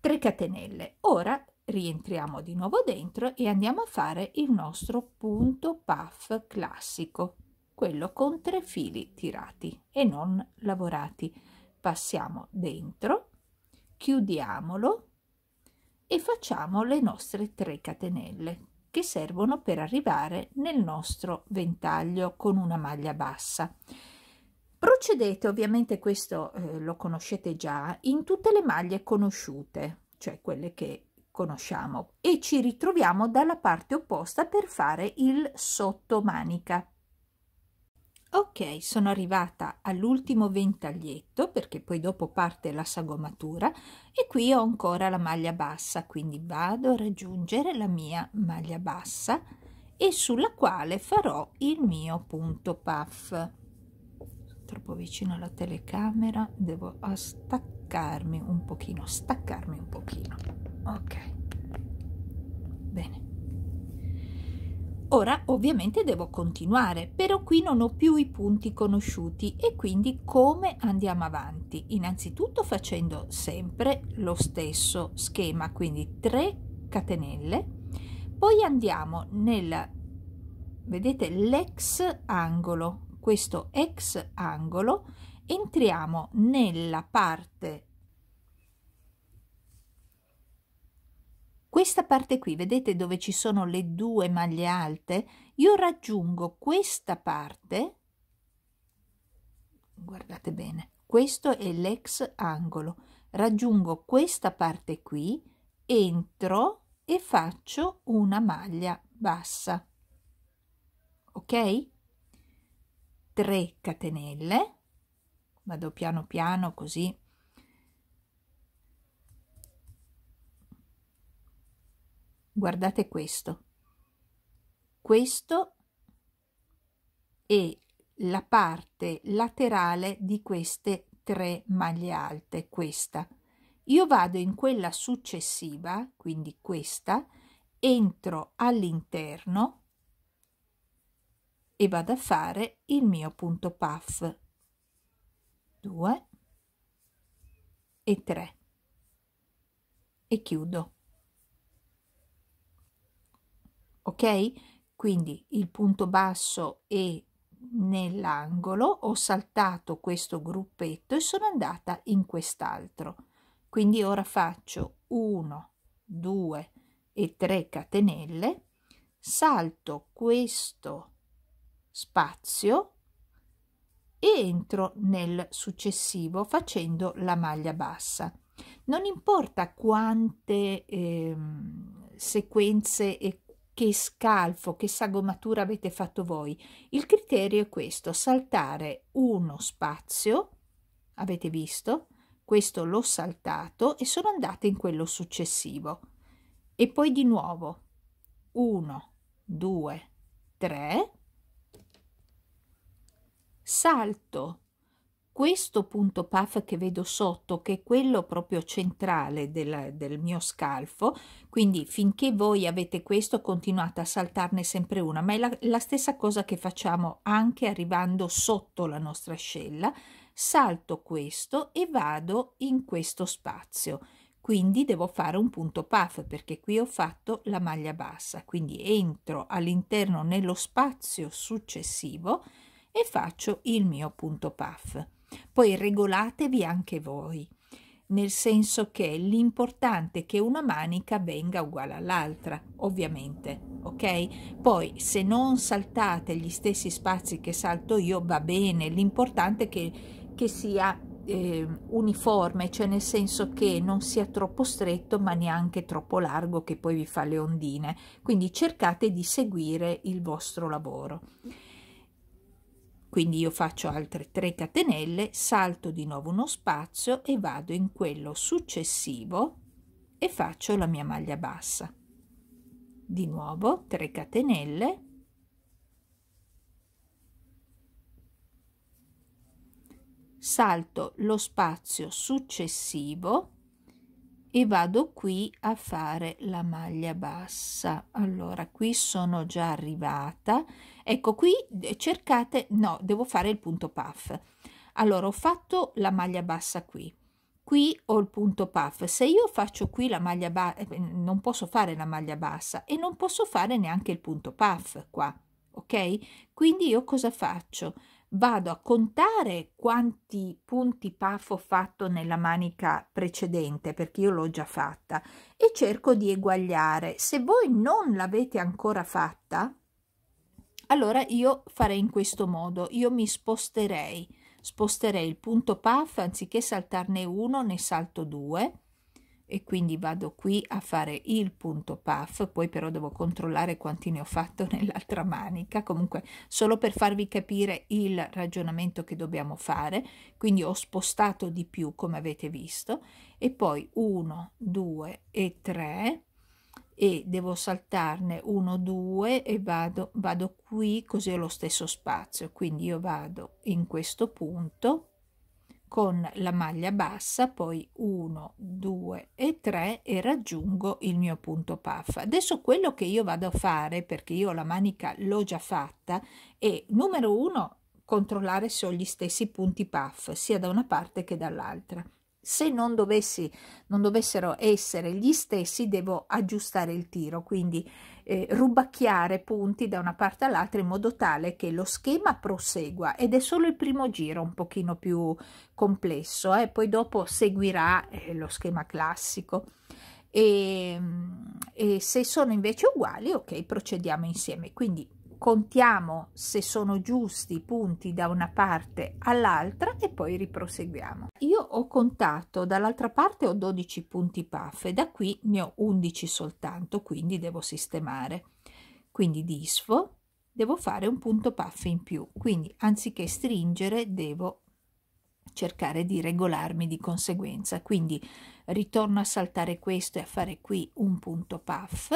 3 catenelle ora rientriamo di nuovo dentro e andiamo a fare il nostro punto puff classico quello con tre fili tirati e non lavorati passiamo dentro chiudiamolo e facciamo le nostre 3 catenelle che servono per arrivare nel nostro ventaglio con una maglia bassa Procedete, ovviamente questo eh, lo conoscete già, in tutte le maglie conosciute, cioè quelle che conosciamo, e ci ritroviamo dalla parte opposta per fare il sottomanica. Ok, sono arrivata all'ultimo ventaglietto perché poi dopo parte la sagomatura e qui ho ancora la maglia bassa, quindi vado a raggiungere la mia maglia bassa e sulla quale farò il mio punto puff troppo vicino alla telecamera devo staccarmi un pochino staccarmi un pochino ok bene ora ovviamente devo continuare però qui non ho più i punti conosciuti e quindi come andiamo avanti innanzitutto facendo sempre lo stesso schema quindi 3 catenelle poi andiamo nel vedete l'ex angolo questo ex angolo entriamo nella parte questa parte qui vedete dove ci sono le due maglie alte io raggiungo questa parte guardate bene questo è l'ex angolo raggiungo questa parte qui entro e faccio una maglia bassa ok 3 catenelle vado piano piano così guardate questo questo è la parte laterale di queste tre maglie alte questa io vado in quella successiva quindi questa entro all'interno e vado a fare il mio punto puff 2 e 3 e chiudo ok quindi il punto basso e nell'angolo ho saltato questo gruppetto e sono andata in quest'altro quindi ora faccio 1 2 e 3 catenelle salto questo spazio e entro nel successivo facendo la maglia bassa. Non importa quante eh, sequenze e che scalfo, che sagomatura avete fatto voi, il criterio è questo, saltare uno spazio, avete visto? Questo l'ho saltato e sono andata in quello successivo. E poi di nuovo uno, due, tre, salto questo punto puff che vedo sotto che è quello proprio centrale del, del, mio scalfo quindi finché voi avete questo continuate a saltarne sempre una ma è la, la stessa cosa che facciamo anche arrivando sotto la nostra ascella salto questo e vado in questo spazio quindi devo fare un punto puff perché qui ho fatto la maglia bassa quindi entro all'interno nello spazio successivo e faccio il mio punto puff. Poi regolatevi anche voi, nel senso che l'importante è che una manica venga uguale all'altra, ovviamente, ok? Poi se non saltate gli stessi spazi che salto io va bene, l'importante è che, che sia eh, uniforme, cioè nel senso che non sia troppo stretto ma neanche troppo largo che poi vi fa le ondine, quindi cercate di seguire il vostro lavoro. Quindi io faccio altre 3 catenelle, salto di nuovo uno spazio e vado in quello successivo e faccio la mia maglia bassa. Di nuovo 3 catenelle, salto lo spazio successivo e vado qui a fare la maglia bassa allora qui sono già arrivata ecco qui cercate no devo fare il punto puff allora ho fatto la maglia bassa qui qui ho il punto puff se io faccio qui la maglia bassa eh, non posso fare la maglia bassa e non posso fare neanche il punto puff qua ok quindi io cosa faccio vado a contare quanti punti puff ho fatto nella manica precedente perché io l'ho già fatta e cerco di eguagliare se voi non l'avete ancora fatta allora io farei in questo modo, io mi sposterei, sposterei il punto puff, anziché saltarne uno ne salto due e quindi vado qui a fare il punto puff, poi però devo controllare quanti ne ho fatto nell'altra manica, comunque solo per farvi capire il ragionamento che dobbiamo fare, quindi ho spostato di più come avete visto e poi 1, 2 e 3 e devo saltarne 1 2 e vado vado qui così ho lo stesso spazio quindi io vado in questo punto con la maglia bassa poi 1 2 e 3 e raggiungo il mio punto puff adesso quello che io vado a fare perché io la manica l'ho già fatta è numero 1 controllare se ho gli stessi punti puff sia da una parte che dall'altra se non, dovessi, non dovessero essere gli stessi devo aggiustare il tiro, quindi eh, rubacchiare punti da una parte all'altra in modo tale che lo schema prosegua ed è solo il primo giro un pochino più complesso eh, poi dopo seguirà eh, lo schema classico. E, ehm, e se sono invece uguali, ok, procediamo insieme. Quindi contiamo se sono giusti i punti da una parte all'altra e poi riproseguiamo. Io ho contato dall'altra parte ho 12 punti puff e da qui ne ho 11 soltanto, quindi devo sistemare. Quindi disfo, devo fare un punto puff in più, quindi anziché stringere devo cercare di regolarmi di conseguenza. Quindi ritorno a saltare questo e a fare qui un punto puff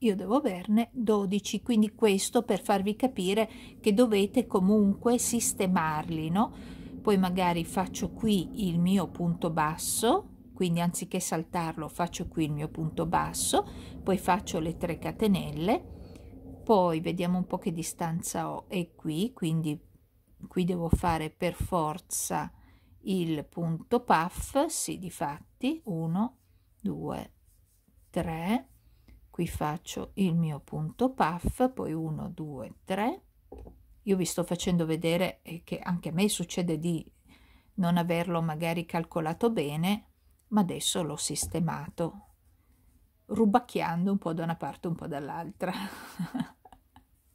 io devo averne 12 quindi questo per farvi capire che dovete comunque sistemarli no poi magari faccio qui il mio punto basso quindi anziché saltarlo faccio qui il mio punto basso poi faccio le 3 catenelle poi vediamo un po che distanza ho è qui quindi qui devo fare per forza il punto puff sì di fatti 1 2 3 qui faccio il mio punto puff poi 1 2 3 io vi sto facendo vedere che anche a me succede di non averlo magari calcolato bene ma adesso l'ho sistemato rubacchiando un po' da una parte un po' dall'altra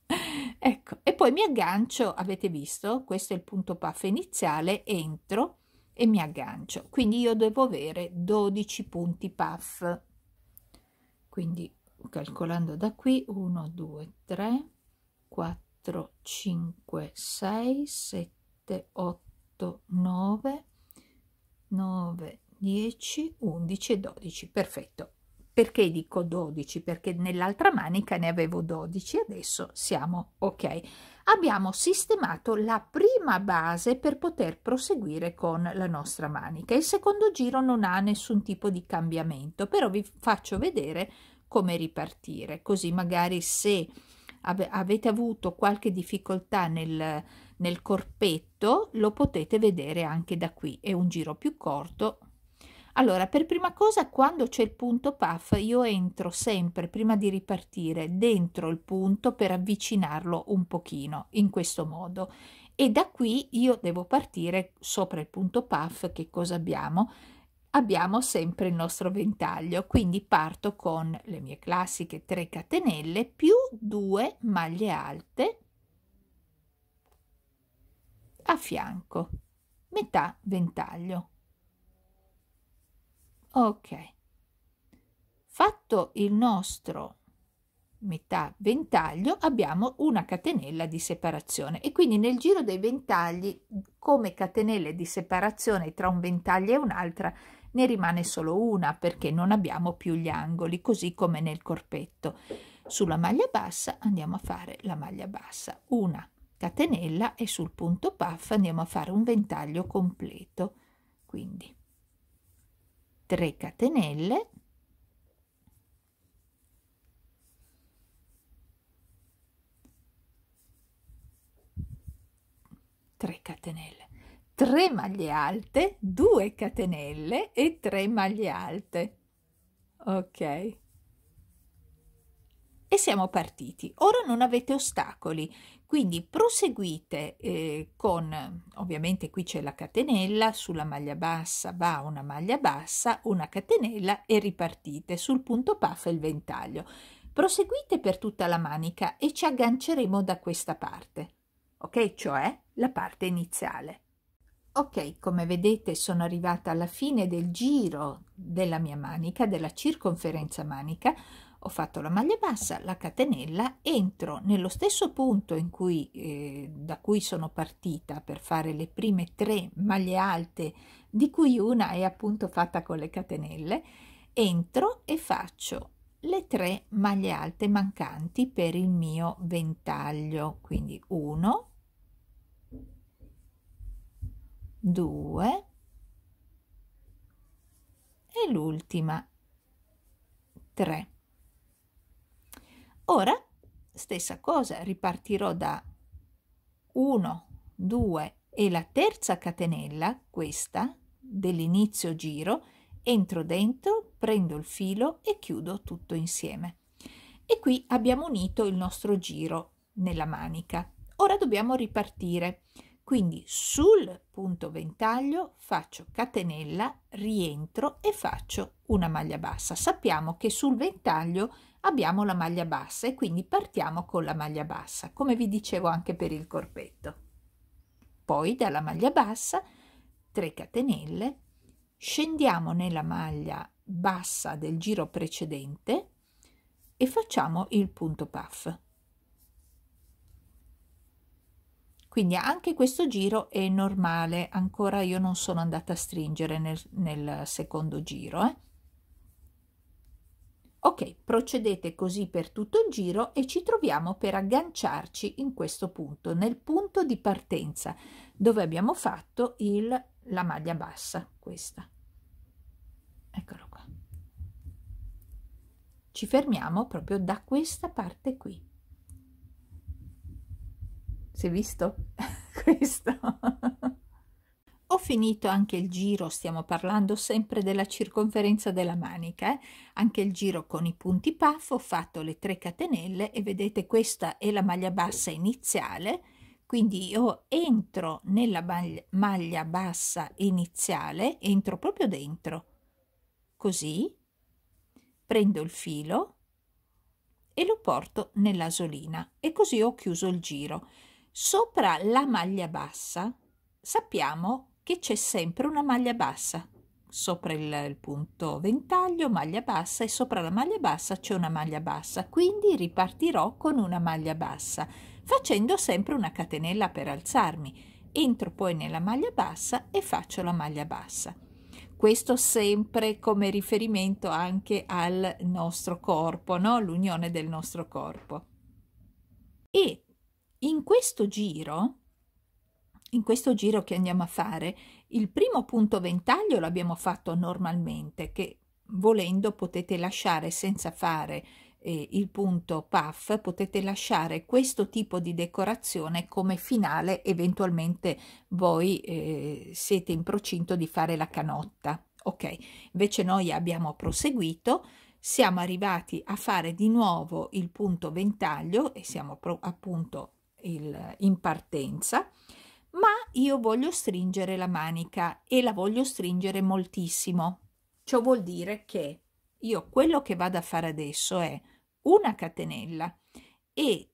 ecco e poi mi aggancio avete visto questo è il punto puff iniziale entro e mi aggancio quindi io devo avere 12 punti puff quindi calcolando da qui 1 2 3 4 5 6 7 8 9 9 10 11 12 perfetto perché dico 12 perché nell'altra manica ne avevo 12 adesso siamo ok abbiamo sistemato la prima base per poter proseguire con la nostra manica il secondo giro non ha nessun tipo di cambiamento però vi faccio vedere come ripartire, così magari se avete avuto qualche difficoltà nel, nel corpetto lo potete vedere anche da qui, è un giro più corto. Allora, per prima cosa, quando c'è il punto puff, io entro sempre, prima di ripartire, dentro il punto per avvicinarlo un pochino, in questo modo. E da qui io devo partire sopra il punto puff, che cosa abbiamo? abbiamo sempre il nostro ventaglio quindi parto con le mie classiche 3 catenelle più 2 maglie alte a fianco metà ventaglio ok fatto il nostro metà ventaglio abbiamo una catenella di separazione e quindi nel giro dei ventagli come catenelle di separazione tra un ventaglio e un'altra ne rimane solo una perché non abbiamo più gli angoli, così come nel corpetto. Sulla maglia bassa andiamo a fare la maglia bassa, una catenella e sul punto puff andiamo a fare un ventaglio completo. Quindi 3 catenelle, tre catenelle. 3 maglie alte 2 catenelle e 3 maglie alte ok e siamo partiti ora non avete ostacoli quindi proseguite eh, con ovviamente qui c'è la catenella sulla maglia bassa va una maglia bassa una catenella e ripartite sul punto puff il ventaglio proseguite per tutta la manica e ci agganceremo da questa parte ok cioè la parte iniziale Ok, come vedete sono arrivata alla fine del giro della mia manica, della circonferenza manica, ho fatto la maglia bassa, la catenella, entro nello stesso punto in cui, eh, da cui sono partita per fare le prime tre maglie alte, di cui una è appunto fatta con le catenelle, entro e faccio le tre maglie alte mancanti per il mio ventaglio, quindi 1, 2 e l'ultima 3. Ora stessa cosa, ripartirò da 1, 2 e la terza catenella, questa dell'inizio giro, entro dentro, prendo il filo e chiudo tutto insieme. E qui abbiamo unito il nostro giro nella manica. Ora dobbiamo ripartire quindi sul punto ventaglio faccio catenella, rientro e faccio una maglia bassa. Sappiamo che sul ventaglio abbiamo la maglia bassa e quindi partiamo con la maglia bassa, come vi dicevo anche per il corpetto. Poi dalla maglia bassa 3 catenelle, scendiamo nella maglia bassa del giro precedente e facciamo il punto puff. quindi anche questo giro è normale ancora io non sono andata a stringere nel, nel secondo giro eh. ok procedete così per tutto il giro e ci troviamo per agganciarci in questo punto nel punto di partenza dove abbiamo fatto il la maglia bassa questa eccolo qua ci fermiamo proprio da questa parte qui si è visto questo ho finito anche il giro stiamo parlando sempre della circonferenza della manica eh? anche il giro con i punti puff ho fatto le 3 catenelle e vedete questa è la maglia bassa iniziale quindi io entro nella maglia bassa iniziale entro proprio dentro così prendo il filo e lo porto nell'asolina e così ho chiuso il giro Sopra la maglia bassa sappiamo che c'è sempre una maglia bassa. Sopra il, il punto ventaglio, maglia bassa e sopra la maglia bassa c'è una maglia bassa. Quindi ripartirò con una maglia bassa, facendo sempre una catenella per alzarmi. Entro poi nella maglia bassa e faccio la maglia bassa questo sempre come riferimento anche al nostro corpo, no? l'unione del nostro corpo. E in questo giro, in questo giro che andiamo a fare, il primo punto ventaglio l'abbiamo fatto normalmente, che volendo potete lasciare senza fare eh, il punto puff, potete lasciare questo tipo di decorazione come finale, eventualmente voi eh, siete in procinto di fare la canotta. Ok, invece noi abbiamo proseguito, siamo arrivati a fare di nuovo il punto ventaglio e siamo appunto il, in partenza, ma io voglio stringere la manica e la voglio stringere moltissimo. Ciò vuol dire che io quello che vado a fare adesso è una catenella e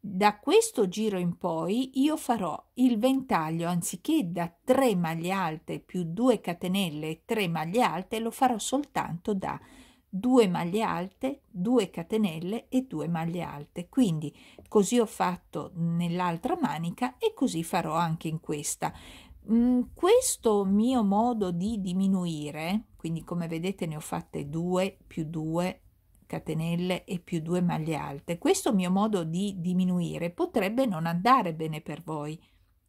da questo giro in poi io farò il ventaglio anziché da 3 maglie alte più 2 catenelle e 3 maglie alte lo farò soltanto da 2 maglie alte 2 catenelle e 2 maglie alte quindi così ho fatto nell'altra manica e così farò anche in questa mm, questo mio modo di diminuire quindi come vedete ne ho fatte 2 più 2 catenelle e più 2 maglie alte questo mio modo di diminuire potrebbe non andare bene per voi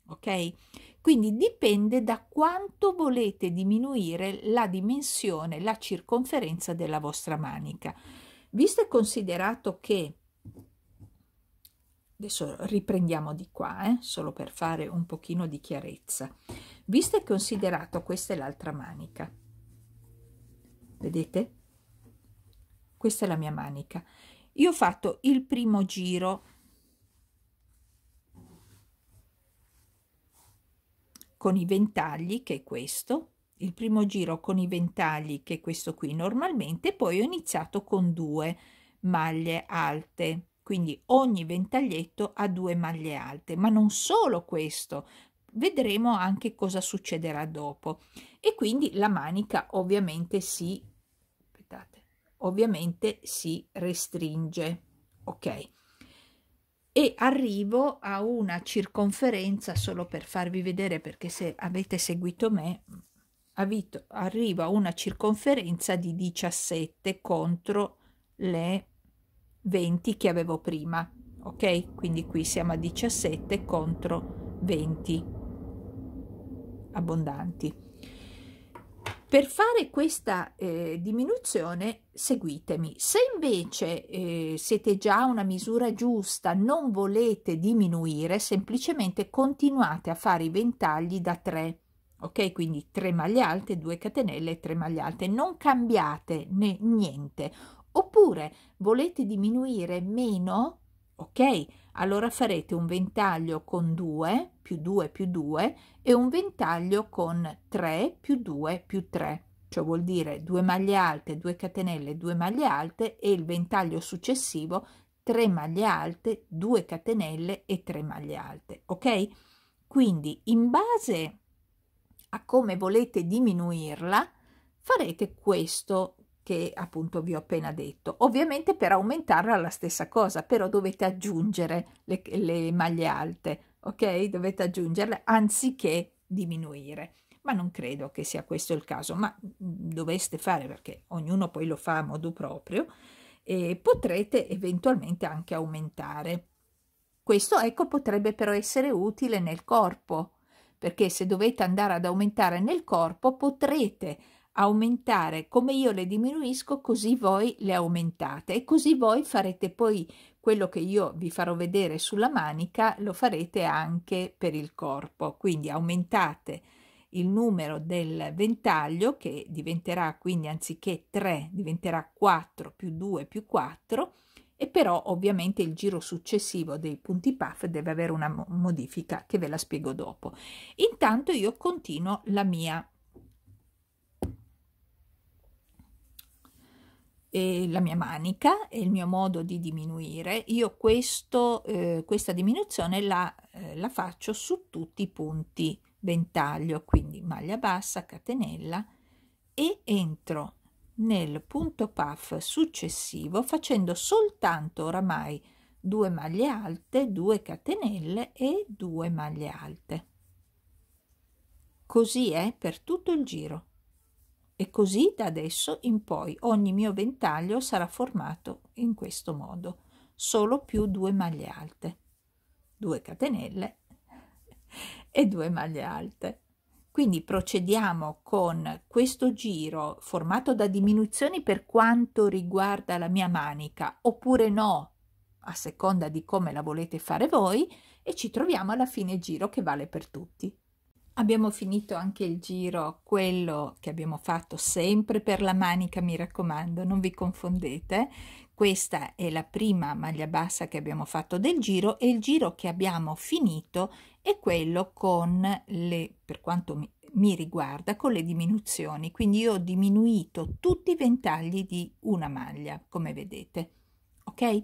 ok quindi dipende da quanto volete diminuire la dimensione, la circonferenza della vostra manica. Visto e considerato che, adesso riprendiamo di qua, eh, solo per fare un pochino di chiarezza, visto e considerato questa è l'altra manica, vedete? Questa è la mia manica. Io ho fatto il primo giro con i ventagli che è questo, il primo giro con i ventagli che è questo qui normalmente, poi ho iniziato con due maglie alte, quindi ogni ventaglietto ha due maglie alte, ma non solo questo, vedremo anche cosa succederà dopo. E quindi la manica ovviamente si, aspettate, ovviamente si restringe, ok? e arrivo a una circonferenza solo per farvi vedere perché se avete seguito me mm, avvito, arrivo a una circonferenza di 17 contro le 20 che avevo prima ok quindi qui siamo a 17 contro 20 abbondanti per fare questa eh, diminuzione seguitemi. Se invece eh, siete già a una misura giusta, non volete diminuire, semplicemente continuate a fare i ventagli da 3. Ok, quindi 3 maglie alte, 2 catenelle e 3 maglie alte. Non cambiate né niente. Oppure volete diminuire meno? Ok, allora farete un ventaglio con 2 più 2 più 2 e un ventaglio con 3 più 2 più 3 cioè vuol dire 2 maglie alte, 2 catenelle, 2 maglie alte e il ventaglio successivo 3 maglie alte, 2 catenelle e 3 maglie alte, ok? Quindi in base a come volete diminuirla farete questo che appunto vi ho appena detto. Ovviamente per aumentarla la stessa cosa, però dovete aggiungere le, le maglie alte, ok? Dovete aggiungerle anziché diminuire. Ma non credo che sia questo il caso, ma mm, doveste fare perché ognuno poi lo fa a modo proprio e potrete eventualmente anche aumentare. Questo ecco potrebbe però essere utile nel corpo, perché se dovete andare ad aumentare nel corpo potrete aumentare come io le diminuisco così voi le aumentate e così voi farete poi quello che io vi farò vedere sulla manica lo farete anche per il corpo quindi aumentate il numero del ventaglio che diventerà quindi anziché 3 diventerà 4 più 2 più 4 e però ovviamente il giro successivo dei punti puff deve avere una modifica che ve la spiego dopo intanto io continuo la mia eh, la mia manica e il mio modo di diminuire, io questo, eh, questa diminuzione la, eh, la faccio su tutti i punti ventaglio, quindi maglia bassa, catenella e entro nel punto puff successivo facendo soltanto oramai due maglie alte, 2 catenelle e 2 maglie alte. Così è per tutto il giro e così da adesso in poi ogni mio ventaglio sarà formato in questo modo, solo più due maglie alte, due catenelle e due maglie alte. Quindi procediamo con questo giro formato da diminuzioni per quanto riguarda la mia manica, oppure no, a seconda di come la volete fare voi, e ci troviamo alla fine giro che vale per tutti. Abbiamo finito anche il giro, quello che abbiamo fatto sempre per la manica, mi raccomando, non vi confondete. Questa è la prima maglia bassa che abbiamo fatto del giro e il giro che abbiamo finito è quello con le, per quanto mi, mi riguarda, con le diminuzioni. Quindi io ho diminuito tutti i ventagli di una maglia, come vedete. Ok?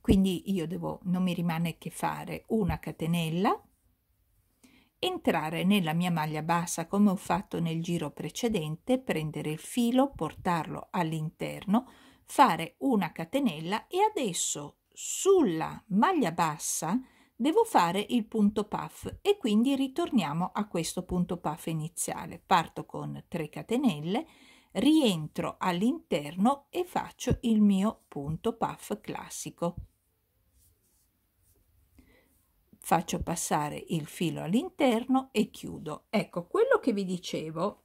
Quindi io devo, non mi rimane che fare una catenella entrare nella mia maglia bassa come ho fatto nel giro precedente, prendere il filo, portarlo all'interno, fare una catenella e adesso sulla maglia bassa devo fare il punto puff e quindi ritorniamo a questo punto puff iniziale. Parto con 3 catenelle, rientro all'interno e faccio il mio punto puff classico faccio passare il filo all'interno e chiudo. Ecco, quello che vi dicevo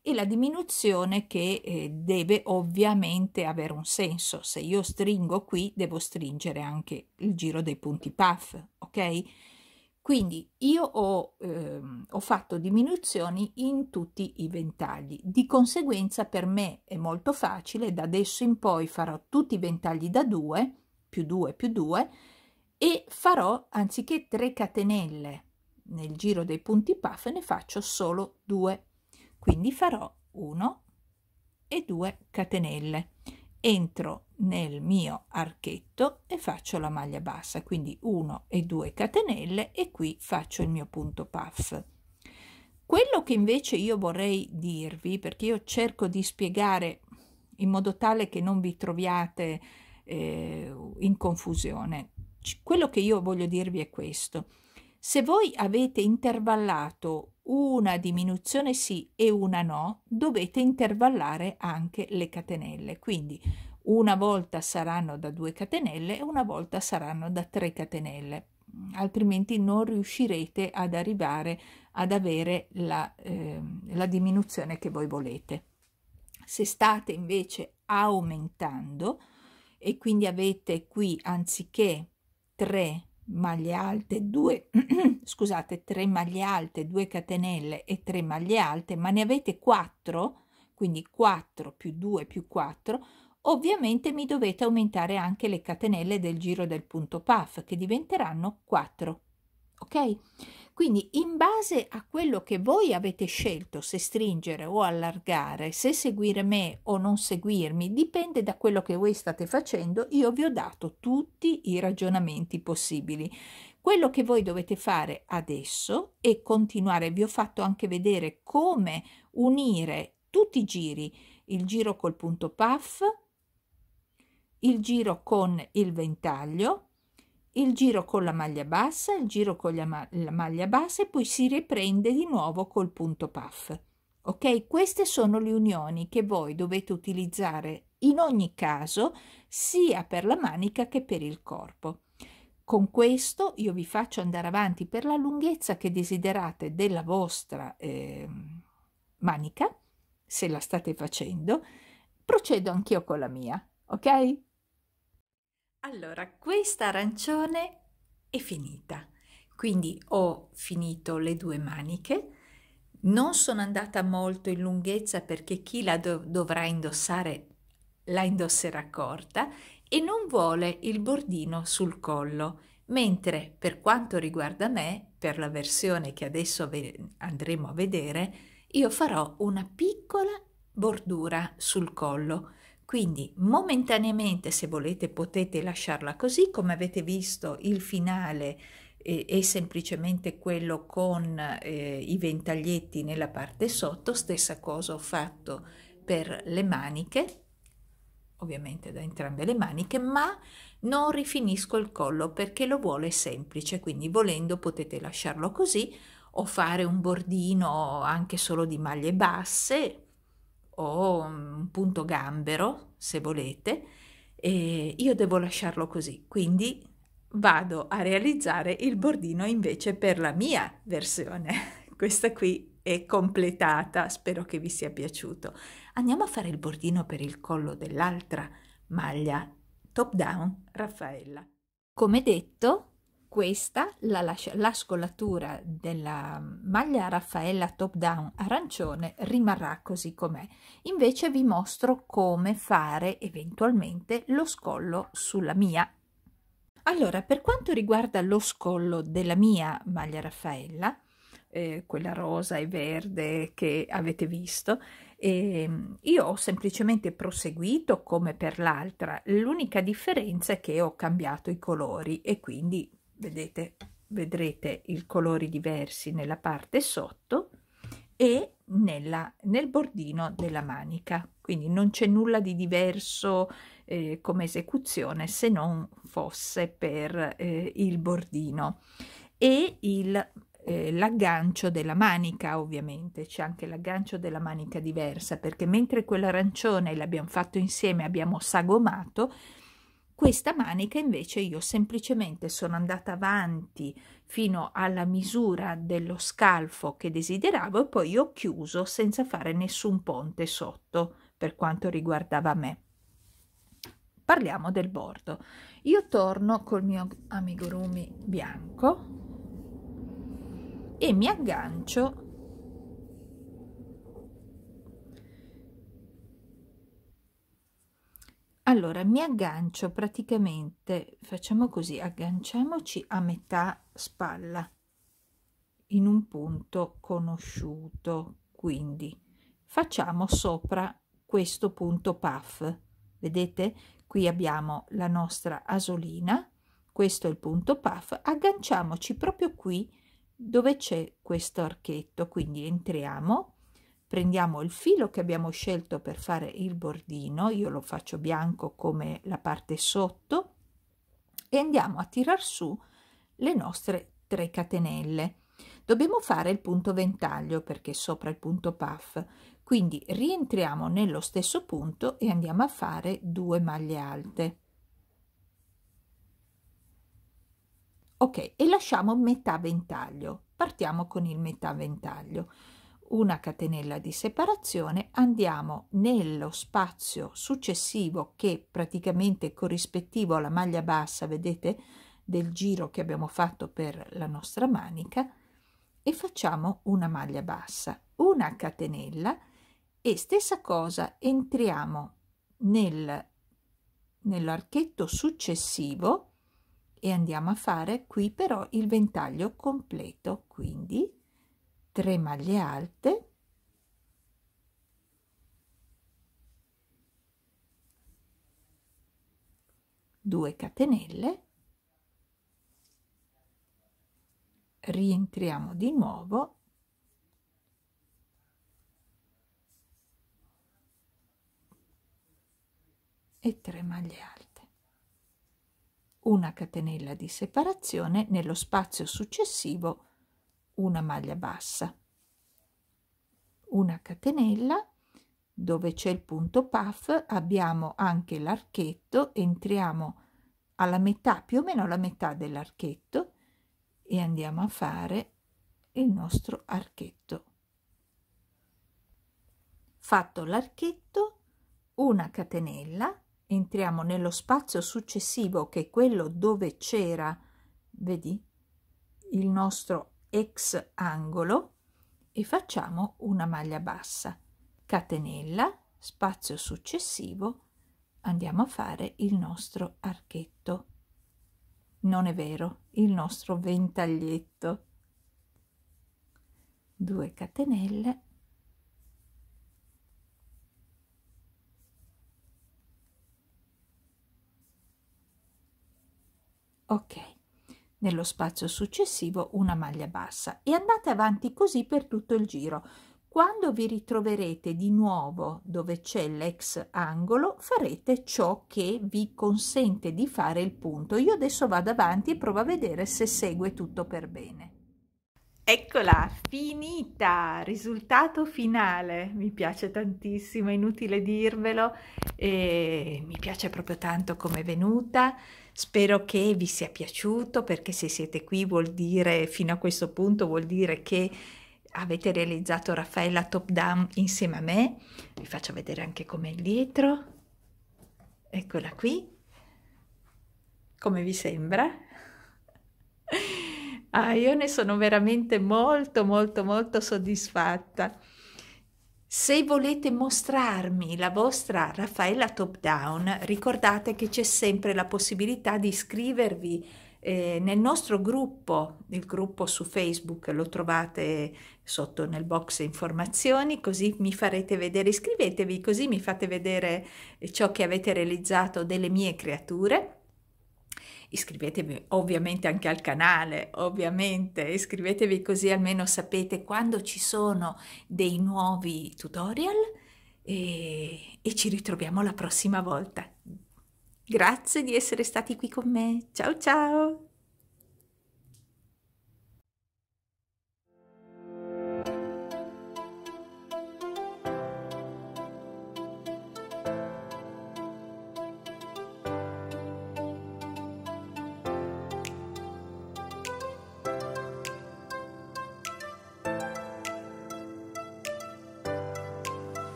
è la diminuzione che eh, deve ovviamente avere un senso. Se io stringo qui, devo stringere anche il giro dei punti puff, ok? Quindi io ho, ehm, ho fatto diminuzioni in tutti i ventagli, di conseguenza per me è molto facile, da adesso in poi farò tutti i ventagli da 2, più 2, più 2, e farò anziché 3 catenelle nel giro dei punti puff ne faccio solo 2 quindi farò 1 e 2 catenelle entro nel mio archetto e faccio la maglia bassa quindi 1 e 2 catenelle e qui faccio il mio punto puff quello che invece io vorrei dirvi perché io cerco di spiegare in modo tale che non vi troviate eh, in confusione quello che io voglio dirvi è questo. Se voi avete intervallato una diminuzione sì e una no, dovete intervallare anche le catenelle. Quindi una volta saranno da due catenelle e una volta saranno da tre catenelle, altrimenti non riuscirete ad arrivare ad avere la, eh, la diminuzione che voi volete. Se state invece aumentando e quindi avete qui anziché 3 maglie alte 2 scusate 3 maglie alte 2 catenelle e 3 maglie alte ma ne avete 4 quindi 4 più 2 più 4 ovviamente mi dovete aumentare anche le catenelle del giro del punto puff che diventeranno 4 ok quindi in base a quello che voi avete scelto, se stringere o allargare, se seguire me o non seguirmi, dipende da quello che voi state facendo, io vi ho dato tutti i ragionamenti possibili. Quello che voi dovete fare adesso è continuare, vi ho fatto anche vedere come unire tutti i giri, il giro col punto puff, il giro con il ventaglio, il giro con la maglia bassa, il giro con la, ma la maglia bassa e poi si riprende di nuovo col punto puff. Ok, queste sono le unioni che voi dovete utilizzare in ogni caso sia per la manica che per il corpo. Con questo io vi faccio andare avanti per la lunghezza che desiderate della vostra eh, manica, se la state facendo, procedo anch'io con la mia, ok? Allora, questa arancione è finita. Quindi ho finito le due maniche. Non sono andata molto in lunghezza perché chi la dov dovrà indossare la indosserà corta e non vuole il bordino sul collo, mentre per quanto riguarda me, per la versione che adesso andremo a vedere, io farò una piccola bordura sul collo quindi momentaneamente, se volete, potete lasciarla così, come avete visto il finale eh, è semplicemente quello con eh, i ventaglietti nella parte sotto, stessa cosa ho fatto per le maniche, ovviamente da entrambe le maniche, ma non rifinisco il collo perché lo vuole semplice, quindi volendo potete lasciarlo così o fare un bordino anche solo di maglie basse, o un punto gambero, se volete, e io devo lasciarlo così. Quindi vado a realizzare il bordino invece per la mia versione. Questa qui è completata, spero che vi sia piaciuto. Andiamo a fare il bordino per il collo dell'altra maglia top down Raffaella. Come detto, questa, la, lascia, la scollatura della maglia Raffaella top down arancione rimarrà così com'è. Invece vi mostro come fare eventualmente lo scollo sulla mia. Allora, per quanto riguarda lo scollo della mia maglia Raffaella, eh, quella rosa e verde che avete visto, eh, io ho semplicemente proseguito come per l'altra, l'unica differenza è che ho cambiato i colori e quindi vedete vedrete i colori diversi nella parte sotto e nella, nel bordino della manica quindi non c'è nulla di diverso eh, come esecuzione se non fosse per eh, il bordino e il eh, l'aggancio della manica ovviamente c'è anche l'aggancio della manica diversa perché mentre quell'arancione l'abbiamo fatto insieme abbiamo sagomato questa manica invece io semplicemente sono andata avanti fino alla misura dello scalfo che desideravo e poi ho chiuso senza fare nessun ponte sotto per quanto riguardava me parliamo del bordo io torno col mio amigurumi bianco e mi aggancio allora mi aggancio praticamente facciamo così agganciamoci a metà spalla in un punto conosciuto quindi facciamo sopra questo punto puff vedete qui abbiamo la nostra asolina questo è il punto puff agganciamoci proprio qui dove c'è questo archetto quindi entriamo prendiamo il filo che abbiamo scelto per fare il bordino io lo faccio bianco come la parte sotto e andiamo a tirar su le nostre 3 catenelle dobbiamo fare il punto ventaglio perché sopra il punto puff quindi rientriamo nello stesso punto e andiamo a fare due maglie alte ok e lasciamo metà ventaglio partiamo con il metà ventaglio una catenella di separazione andiamo nello spazio successivo che praticamente corrispettivo alla maglia bassa vedete del giro che abbiamo fatto per la nostra manica e facciamo una maglia bassa una catenella e stessa cosa entriamo nel nell'archetto successivo e andiamo a fare qui però il ventaglio completo quindi 3 maglie alte due catenelle rientriamo di nuovo e 3 maglie alte una catenella di separazione nello spazio successivo una maglia bassa una catenella dove c'è il punto puff abbiamo anche l'archetto entriamo alla metà più o meno la metà dell'archetto e andiamo a fare il nostro archetto fatto l'archetto una catenella entriamo nello spazio successivo che è quello dove c'era vedi il nostro ex angolo e facciamo una maglia bassa catenella spazio successivo andiamo a fare il nostro archetto non è vero il nostro ventaglietto 2 catenelle ok nello spazio successivo una maglia bassa e andate avanti così per tutto il giro. Quando vi ritroverete di nuovo dove c'è l'ex angolo farete ciò che vi consente di fare il punto. Io adesso vado avanti e provo a vedere se segue tutto per bene. Eccola, finita, risultato finale, mi piace tantissimo, è inutile dirvelo, e mi piace proprio tanto come è venuta, Spero che vi sia piaciuto perché se siete qui vuol dire, fino a questo punto, vuol dire che avete realizzato Raffaella top down insieme a me. Vi faccio vedere anche com'è il dietro. Eccola qui. Come vi sembra? Ah, io ne sono veramente molto molto molto soddisfatta. Se volete mostrarmi la vostra Raffaella top down, ricordate che c'è sempre la possibilità di iscrivervi eh, nel nostro gruppo, il gruppo su Facebook, lo trovate sotto nel box informazioni, così mi farete vedere, iscrivetevi, così mi fate vedere eh, ciò che avete realizzato delle mie creature Iscrivetevi ovviamente anche al canale, ovviamente iscrivetevi così almeno sapete quando ci sono dei nuovi tutorial e, e ci ritroviamo la prossima volta. Grazie di essere stati qui con me. Ciao ciao!